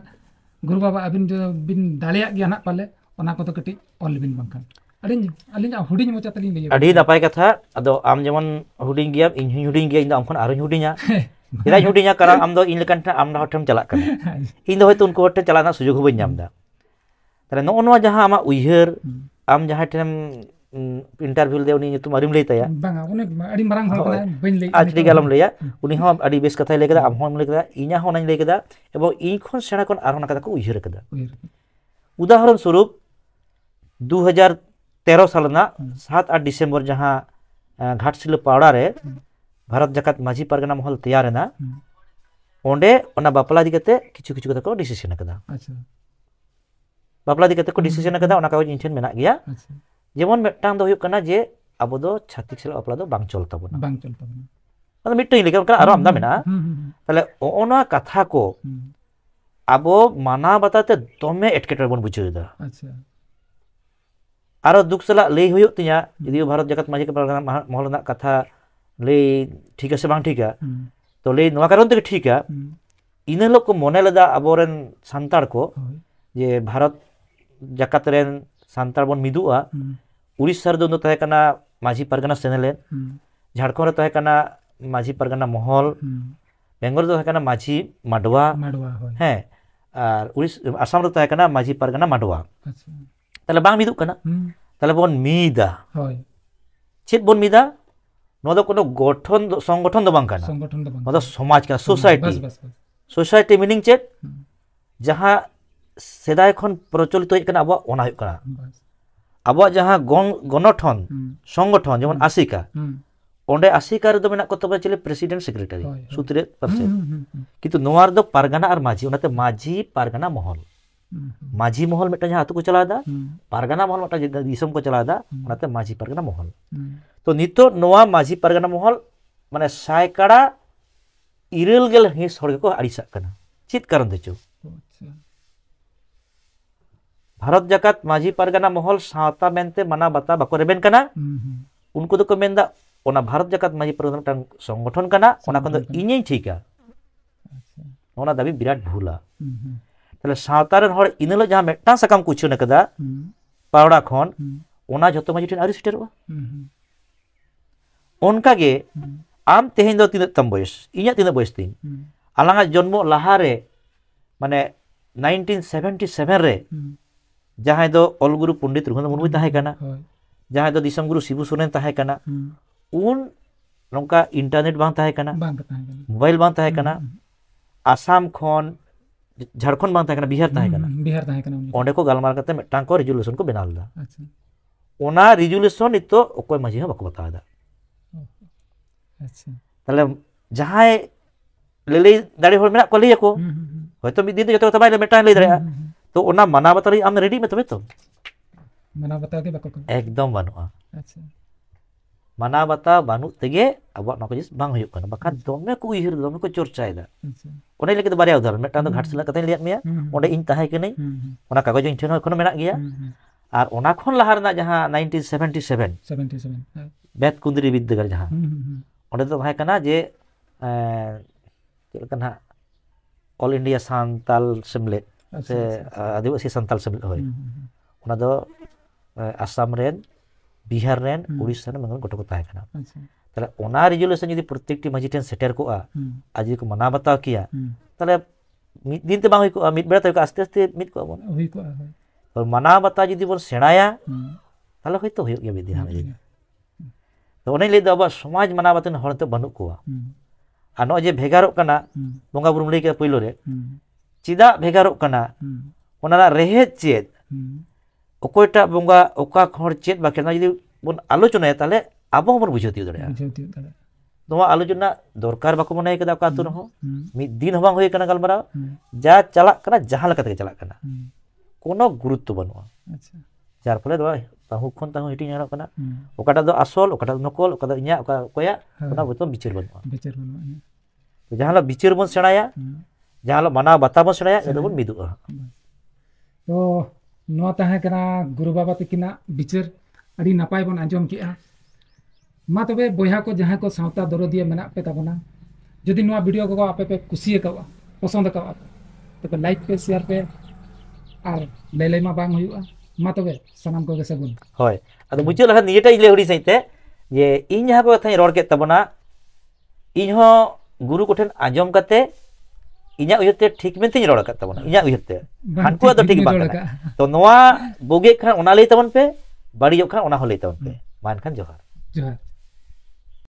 ᱜᱩᱨᱩ ᱵᱟᱵᱟ ᱟᱹᱵᱤᱱ ᱵᱤᱱ ᱫᱟᱲᱮᱭᱟᱜ ᱜᱮᱭᱟ ᱱᱟᱜ ᱯᱟᱞᱮ ᱚᱱᱟ ᱠᱚᱫᱚ ᱠᱟᱹᱴᱤᱡ ᱚᱞ ᱵᱤᱱ ᱵᱟᱝᱠᱷᱟᱱ अभी अब आम जमन हूँ गया इन हूँ गया इन और हूँ हूँ इन आम ठेम चला इन उनको चलाना सूझ हूँ ना जहाँ आम इंटरव्यू लेते उनम लिया उन्नी बेस कथा लैक आम लैदा इन लैदा इन सेड़ा को उइर उदाहरण स्वरूप दो તેરો સાલના સાત આઠ ડિસેમ્બર જહાં ઘાટશીલ પાવડારે ᱵᱷᱟᱨᱚᱛ ᱡᱟᱠᱟᱛ ᱢᱟᱹᱡᱷᱤ ᱯᱟᱨᱜᱟᱱᱟ ᱢᱚᱦᱚᱞ ᱛᱮᱭᱟᱨ ᱮᱱᱟ ᱚᱸᱰᱮ ᱚᱱᱟ ᱵᱟᱯᱞᱟ ᱤᱫᱤ ᱠᱟᱛᱮ ᱠᱤᱪᱷᱩ ᱠᱤᱪᱷᱩ ᱠᱟᱛᱮ ᱠᱚ ᱰᱤᱥᱤᱥᱚᱱ ᱟᱠᱟᱫᱟ ᱵᱟᱯᱞᱟ ᱤᱫᱤ ᱠᱟᱛᱮ ᱠᱚ ᱰᱤᱥᱤᱥᱚᱱ ᱟᱠᱟᱫᱟ ᱚᱱᱟ ᱠᱟᱜᱚᱡ ᱤᱧ ᱴᱷᱮᱱ ᱢᱮᱱᱟᱜ ᱜᱮᱭᱟ ᱡᱮᱢᱚᱱ ᱢᱤᱫᱴᱟᱝ ᱫᱚ ᱦᱩᱭᱩᱜ ᱠᱟᱱᱟ ᱡᱮ ᱟᱵᱚ ᱫᱚ ᱪᱷᱟᱹᱛᱤᱠ ᱥᱟᱞᱟᱜ ᱵᱟᱯᱞᱟ ᱫᱚ ᱵᱟᱝ ᱪᱚᱞ ᱛᱟᱵᱚᱱᱟ ᱵᱟᱝ ᱪᱚᱞ ᱛᱟᱵᱚᱱᱟ ᱟᱫᱚ ᱢᱤᱫᱴᱟᱝ ᱞᱮᱠᱟ ᱚᱱᱠᱟ ᱟᱨᱚ ᱟᱢᱫᱟ ᱢᱮᱱᱟᱜᱼᱟ ᱛᱟᱦᱞᱮ ᱱᱚᱜᱼᱚ ᱱᱚᱣᱟ ᱠᱟᱛᱷᱟ ᱠᱚ ᱟᱵᱚ ᱢᱟᱱᱟᱣ ᱵᱟᱛᱟᱣ ᱛᱮ ᱫᱚᱢᱮ ᱮᱴᱠᱮᱴᱚᱬᱮ ᱵᱚᱱ ᱵᱩᱡᱷᱟᱹᱣ ᱮᱫᱟ ᱟᱪᱪᱷᱟ ᱟᱨᱚ ᱫᱩᱠ ᱥᱟᱞᱟᱜ ᱞᱟᱹᱭ ᱦᱩᱭᱩᱜ ᱛᱤᱧᱟ ᱡᱩᱫᱤ ᱵᱷᱟᱨᱚᱛ ᱡᱟᱠᱟᱛ ᱢᱟᱹᱡᱷᱤ ᱢᱚᱦᱚᱞ ᱨᱮᱱᱟᱜ ᱠᱟᱛᱷᱟ ᱞᱟᱹᱭ ᱴᱷᱤᱠᱟ ᱥᱮ ᱵᱟᱝ ᱴᱷᱤᱠᱟ ᱛᱚ ᱞᱟᱹᱭ ᱱᱚᱣᱟ ᱠᱟᱨᱚᱱ ᱛᱮᱜᱮ ᱴᱷᱤᱠᱟ इन लोग को मन लेदा अब सानतार को जे भारत जकत सानतार बन मिदुआ उड़ीसा दो माझी परगना सेनेलेन झारखंड रे माझी परगना महल बेंगल दो माझी माडवा हैं और आसाम रे माझी परगना माडवा ᱛᱟᱦᱞᱮ ᱵᱟᱝ ᱢᱤᱫᱚᱜ ᱠᱟᱱᱟ ᱛᱟᱦᱞᱮ ᱵᱚᱱ ᱢᱤᱫᱟ ᱦᱳᱭ ᱪᱮᱫ ᱵᱚᱱ ᱢᱤᱫᱟ ᱱᱚᱣᱟ ᱫᱚ ᱠᱳᱱᱳ ᱜᱚᱴᱷᱚᱱ ᱫᱚ ᱥᱚᱝᱜᱚᱴᱷᱚᱱ ᱫᱚ ᱵᱟᱝ ᱠᱟᱱᱟ ᱥᱚᱝᱜᱚᱴᱷᱚᱱ ᱫᱚ ᱵᱟᱝ ᱱᱚᱣᱟ ᱫᱚ ᱥᱚᱢᱟᱡᱽ ᱠᱟᱱᱟ ᱥᱳᱥᱟᱭᱴᱤ ᱥᱳᱥᱟᱭᱴᱤ ᱢᱤᱱᱤᱝ ᱪᱮᱫ ᱡᱟᱦᱟᱸ ᱥᱮᱫᱟᱭ ᱠᱷᱚᱱ ᱯᱨᱚᱪᱚᱞᱤᱛ ᱦᱮᱡ ᱠᱟᱱᱟ ᱟᱵᱚᱣᱟᱜ ᱚᱱᱟ ᱦᱩᱭᱩᱜ ᱠᱟᱱᱟ ᱟᱵᱚᱣᱟᱜ ᱡᱟᱦᱟᱸ ᱜᱚᱱᱚᱴᱷᱚᱱ ᱥᱚᱝᱜᱚᱴᱷᱚᱱ ᱡᱮᱢᱚᱱ ᱟᱥᱤᱠᱟ ᱚᱸᱰে ᱟᱥᱤᱠᱟ ᱨᱮᱫᱚ ᱢᱮᱱᱟᱜ ᱠᱚ ᱛᱟᱵᱚᱱᱟ ᱪᱮᱞᱮ ᱯᱨᱮᱥᱤᱰᱮᱱᱴ ᱥᱮᱠᱨᱮᱴᱟরি ᱥᱩᱛᱨᱮ ᱯᱟᱨᱥᱮ ᱠᱤᱱᱛᱩ ᱱᱚᱣᱟ ᱨᱮᱫᱚ ᱯᱟᱨᱜᱟᱱᱟ ᱟᱨ ᱢᱟᱹᱡᱷᱤ ᱚᱱᱟᱛᱮ ᱢᱟᱹᱡᱷᱤ ᱯᱟᱨᱜᱟᱱᱟ ᱢᱚᱦᱚᱞ ᱢᱟᱹᱡᱷᱤ ᱢᱚᱦᱚᱞ ᱢᱤᱫᱴᱟᱝ ᱡᱟᱦᱟᱸ ᱟᱛᱳ ᱠᱚ ᱪᱟᱞᱟᱣ ᱮᱫᱟ ᱯᱟᱨᱜᱟᱱᱟ ᱢᱚᱦᱚᱞ ᱢᱤᱫᱴᱟᱝ ᱫᱤᱥᱚᱢ ᱠᱚ ᱪᱟᱞᱟᱣ ᱮᱫᱟ ᱚᱱᱟᱛᱮ ᱢᱟᱹᱡᱷᱤ ᱯᱟᱨᱜᱟᱱᱟ ᱢᱚᱦᱚᱞ ᱛᱚ ᱱᱤᱛᱚᱜ ᱱᱚᱣᱟ ᱢᱟᱹᱡᱷᱤ ᱯᱟᱨᱜᱟᱱᱟ ᱢᱚᱦᱚᱞ ᱢᱟᱱᱮ ᱥᱟᱭᱠᱟᱲᱟ ᱤᱨᱟᱹᱞ ᱜᱮᱞ ᱦᱤᱸᱥ ᱦᱚᱲ ᱜᱮᱠᱚ ᱟᱹᱲᱤᱥᱟᱜ ᱠᱟᱱᱟ ᱪᱮᱫ ᱠᱟᱨᱚᱱ ᱛᱮᱪᱚ ᱵᱷᱟᱨᱚᱛ ᱡᱟᱠᱟᱛ ᱢᱟᱹᱡᱷᱤ ᱯᱟᱨᱜᱟᱱᱟ ᱢᱚᱦᱚᱞ ᱥᱟᱶᱛᱟ ᱢᱮᱱᱛᱮ ᱢᱟᱱᱟ ᱵᱟᱛᱟ ᱵᱟᱠᱚ ᱨᱮᱵᱮᱱ ᱠᱟᱱᱟ उनको तो मेन दा भारत जगत माजी प्रधान संगठन का इन्हें ठीक दाबी विराट भूला सातारेन इनटा साम को उछन पावड़ा जो मजीठन आरी उनका आम तेह तीनाम बस इं तीना तीन आलांग जन्म लहारे माने 1977 सेवेन रे जहाँ दो पंडित रघुनाथ मुर्मू जहाँ दो दिसम गुरु शिवु सोरेन उन नौका इंटरनेट बोबाइल बना आसाम झारखंड बांग ताकना बिहार बिहार को गालमार करते को बिना लगा ओना रिजुलेशन इतो कोई मजी है बको बता जो तो तबाई ले मना बता रही आम रेडी में तो मना बता के बको एकदम बनो अच्छा mana bata banu tege abuak nak jis bang hiuk kana bakat dome kuihir ihir dome ku cur cai da. Ona ilik itu bariau dar metan tu hmm. hat sila katai liat mia hmm. ona in tahai kene hmm, ona kago jeng kono menak gea. Ar ona kon lahar na jaha 1977. Bet kundri bid dengar jaha. Ona tu tahai kana je eh, jelkan ha all india santal semlet se eh, adiwasi santal semlet hoi. Ona tu asam rent Bihar Orissa गोटे को रिजल्यूशन जो प्रत्येक माजी ठेन shutter को आज को माना बताओ कि दिन तो बाई कोई बेड़ा तक आस्ते आस्ते और माना बता जी बन सेणाया तो उन्हें लिए अब समाज माना बात बनू को नजे भेगार बंगा बुरु लैके पैलोरे चेदा भेगार रेहे चेद ᱚᱠᱚᱭᱴᱟᱜ ᱵᱚᱸᱜᱟ ᱚᱠᱟ ᱦᱚᱲ ᱪᱮᱫ ᱵᱟᱠᱷᱮ ᱚᱱᱟ ᱡᱩᱫᱤ ᱵᱚᱱ ᱟᱞᱳᱪᱚᱱᱟᱭᱟ ᱛᱟᱦᱚᱞᱮ ᱟᱵᱚ ᱦᱚᱸᱵᱚᱱ ᱵᱩᱡᱷᱟᱹᱣ ᱛᱤᱭᱳᱜ ᱫᱟᱲᱮᱭᱟᱜᱼᱟ ᱵᱩᱡᱷᱟᱹᱣ ᱛᱤᱭᱳᱜ ᱫᱟᱲᱮᱭᱟᱜᱼᱟ ᱱᱚᱣᱟ ᱟᱞᱳᱪᱚᱱᱟ ᱫᱚᱨᱠᱟᱨ ᱵᱟᱠᱚ ᱢᱚᱱᱮ ᱠᱟᱫᱟ ᱚᱠᱟ ᱟᱛᱳ ᱨᱮᱦᱚᱸ ᱢᱤᱫ ᱫᱤᱱ ᱦᱚᱸ ᱵᱟᱝ ᱦᱩᱭ ᱠᱟᱱᱟ ᱜᱟᱞᱢᱟᱨᱟᱣ ᱡᱟ ᱪᱟᱞᱟᱜ ᱠᱟᱱᱟ ᱡᱟᱦᱟᱸ ᱞᱮᱠᱟ ᱛᱮᱜᱮ ᱪᱟᱞᱟᱜ ᱠᱟᱱᱟ ᱠᱳᱱᱳ ᱜᱩᱨᱩᱛᱛᱚ ᱵᱟᱹᱱᱩᱜᱼᱟ ᱡᱟᱨ ᱯᱷᱚᱞᱮ ᱫᱚ ᱛᱟᱦᱩ ᱠᱷᱚᱱ ᱛᱟᱦᱩ ᱦᱤᱴᱤᱧ ᱧᱮᱞᱚᱜ ᱠᱟᱱᱟ ᱚᱠᱟᱴᱟᱜ ᱫᱚ ᱟᱥᱚᱞ ᱚᱠᱟᱴᱟᱜ ᱱᱚᱠᱚᱞ ᱚᱠᱟᱫᱚ ᱤᱧᱟᱹᱜ ᱚᱠᱟ ᱚᱠᱚᱭᱟᱜ ᱚᱱᱟ ᱵᱚᱛᱚᱢ ᱵᱤᱪᱟᱹᱨ ᱵᱟᱹᱱᱩᱜᱼᱟ ᱵᱤᱪᱟᱹᱨ ᱵᱟᱹᱱᱩᱜᱼᱟ ᱡᱟᱦᱟᱸ ᱦᱤᱞᱳᱜ ᱵᱤᱪᱟᱹᱨ ᱵᱚᱱ ᱥᱮᱬᱟᱭᱟ ᱡᱟᱦᱟᱸ ᱦᱤᱞᱳᱜ ᱢᱟᱱᱟᱣ ᱵᱟᱛᱟᱣ ᱵᱚᱱ ᱥᱮᱬᱟᱭᱟ ᱮᱱ ᱵᱚᱱ ᱢᱤᱫᱚᱜᱼᱟ ᱛᱚ गुरु बाबा तक विचार अभी नपाय बन आज के माँ तब को जहाँ को सावता दरदी मे पेबना जदि वीडियो को आपे पे कुछ पसंद का तब लाइक पे शेयर पे और लैलैमा बांग तब सामान को सगुन हाँ मुझे लगे निजेटाई लै हूड़ी सहित जे इन जहाँ को रड़ के इन गुरु को आजम ᱤᱧᱟᱹᱜ ᱩᱭᱦᱟᱹᱨᱛᱮ ᱴᱷᱤᱠ ᱢᱮᱱᱛᱮᱧ ᱨᱚᱲ ᱟᱠᱟᱫ ᱛᱟᱵᱚᱱᱟ ᱤᱧᱟᱹᱜ ᱩᱭᱦᱟᱹᱨᱛᱮ ᱦᱟᱱᱠᱩᱣᱟᱜ ᱫᱚ ᱴᱷᱤᱠ ᱵᱟᱝ ᱠᱟᱱᱟ ᱛᱚ ᱱᱚᱣᱟ ᱵᱩᱜᱤ ᱠᱷᱟᱱ ᱚᱱᱟ ᱞᱟᱹᱭ ᱛᱟᱵᱚᱱ ᱯᱮ ᱵᱟᱹᱲᱤᱡᱚᱜ ᱠᱷᱟᱱ ᱚᱱᱟ ᱦᱚᱸ ᱞᱟᱹᱭ ᱛᱟᱵᱚᱱ ᱯᱮ ᱢᱟ ᱮᱱᱠᱷᱟᱱ ᱡᱚᱦᱟᱨ ᱡᱚᱦᱟᱨ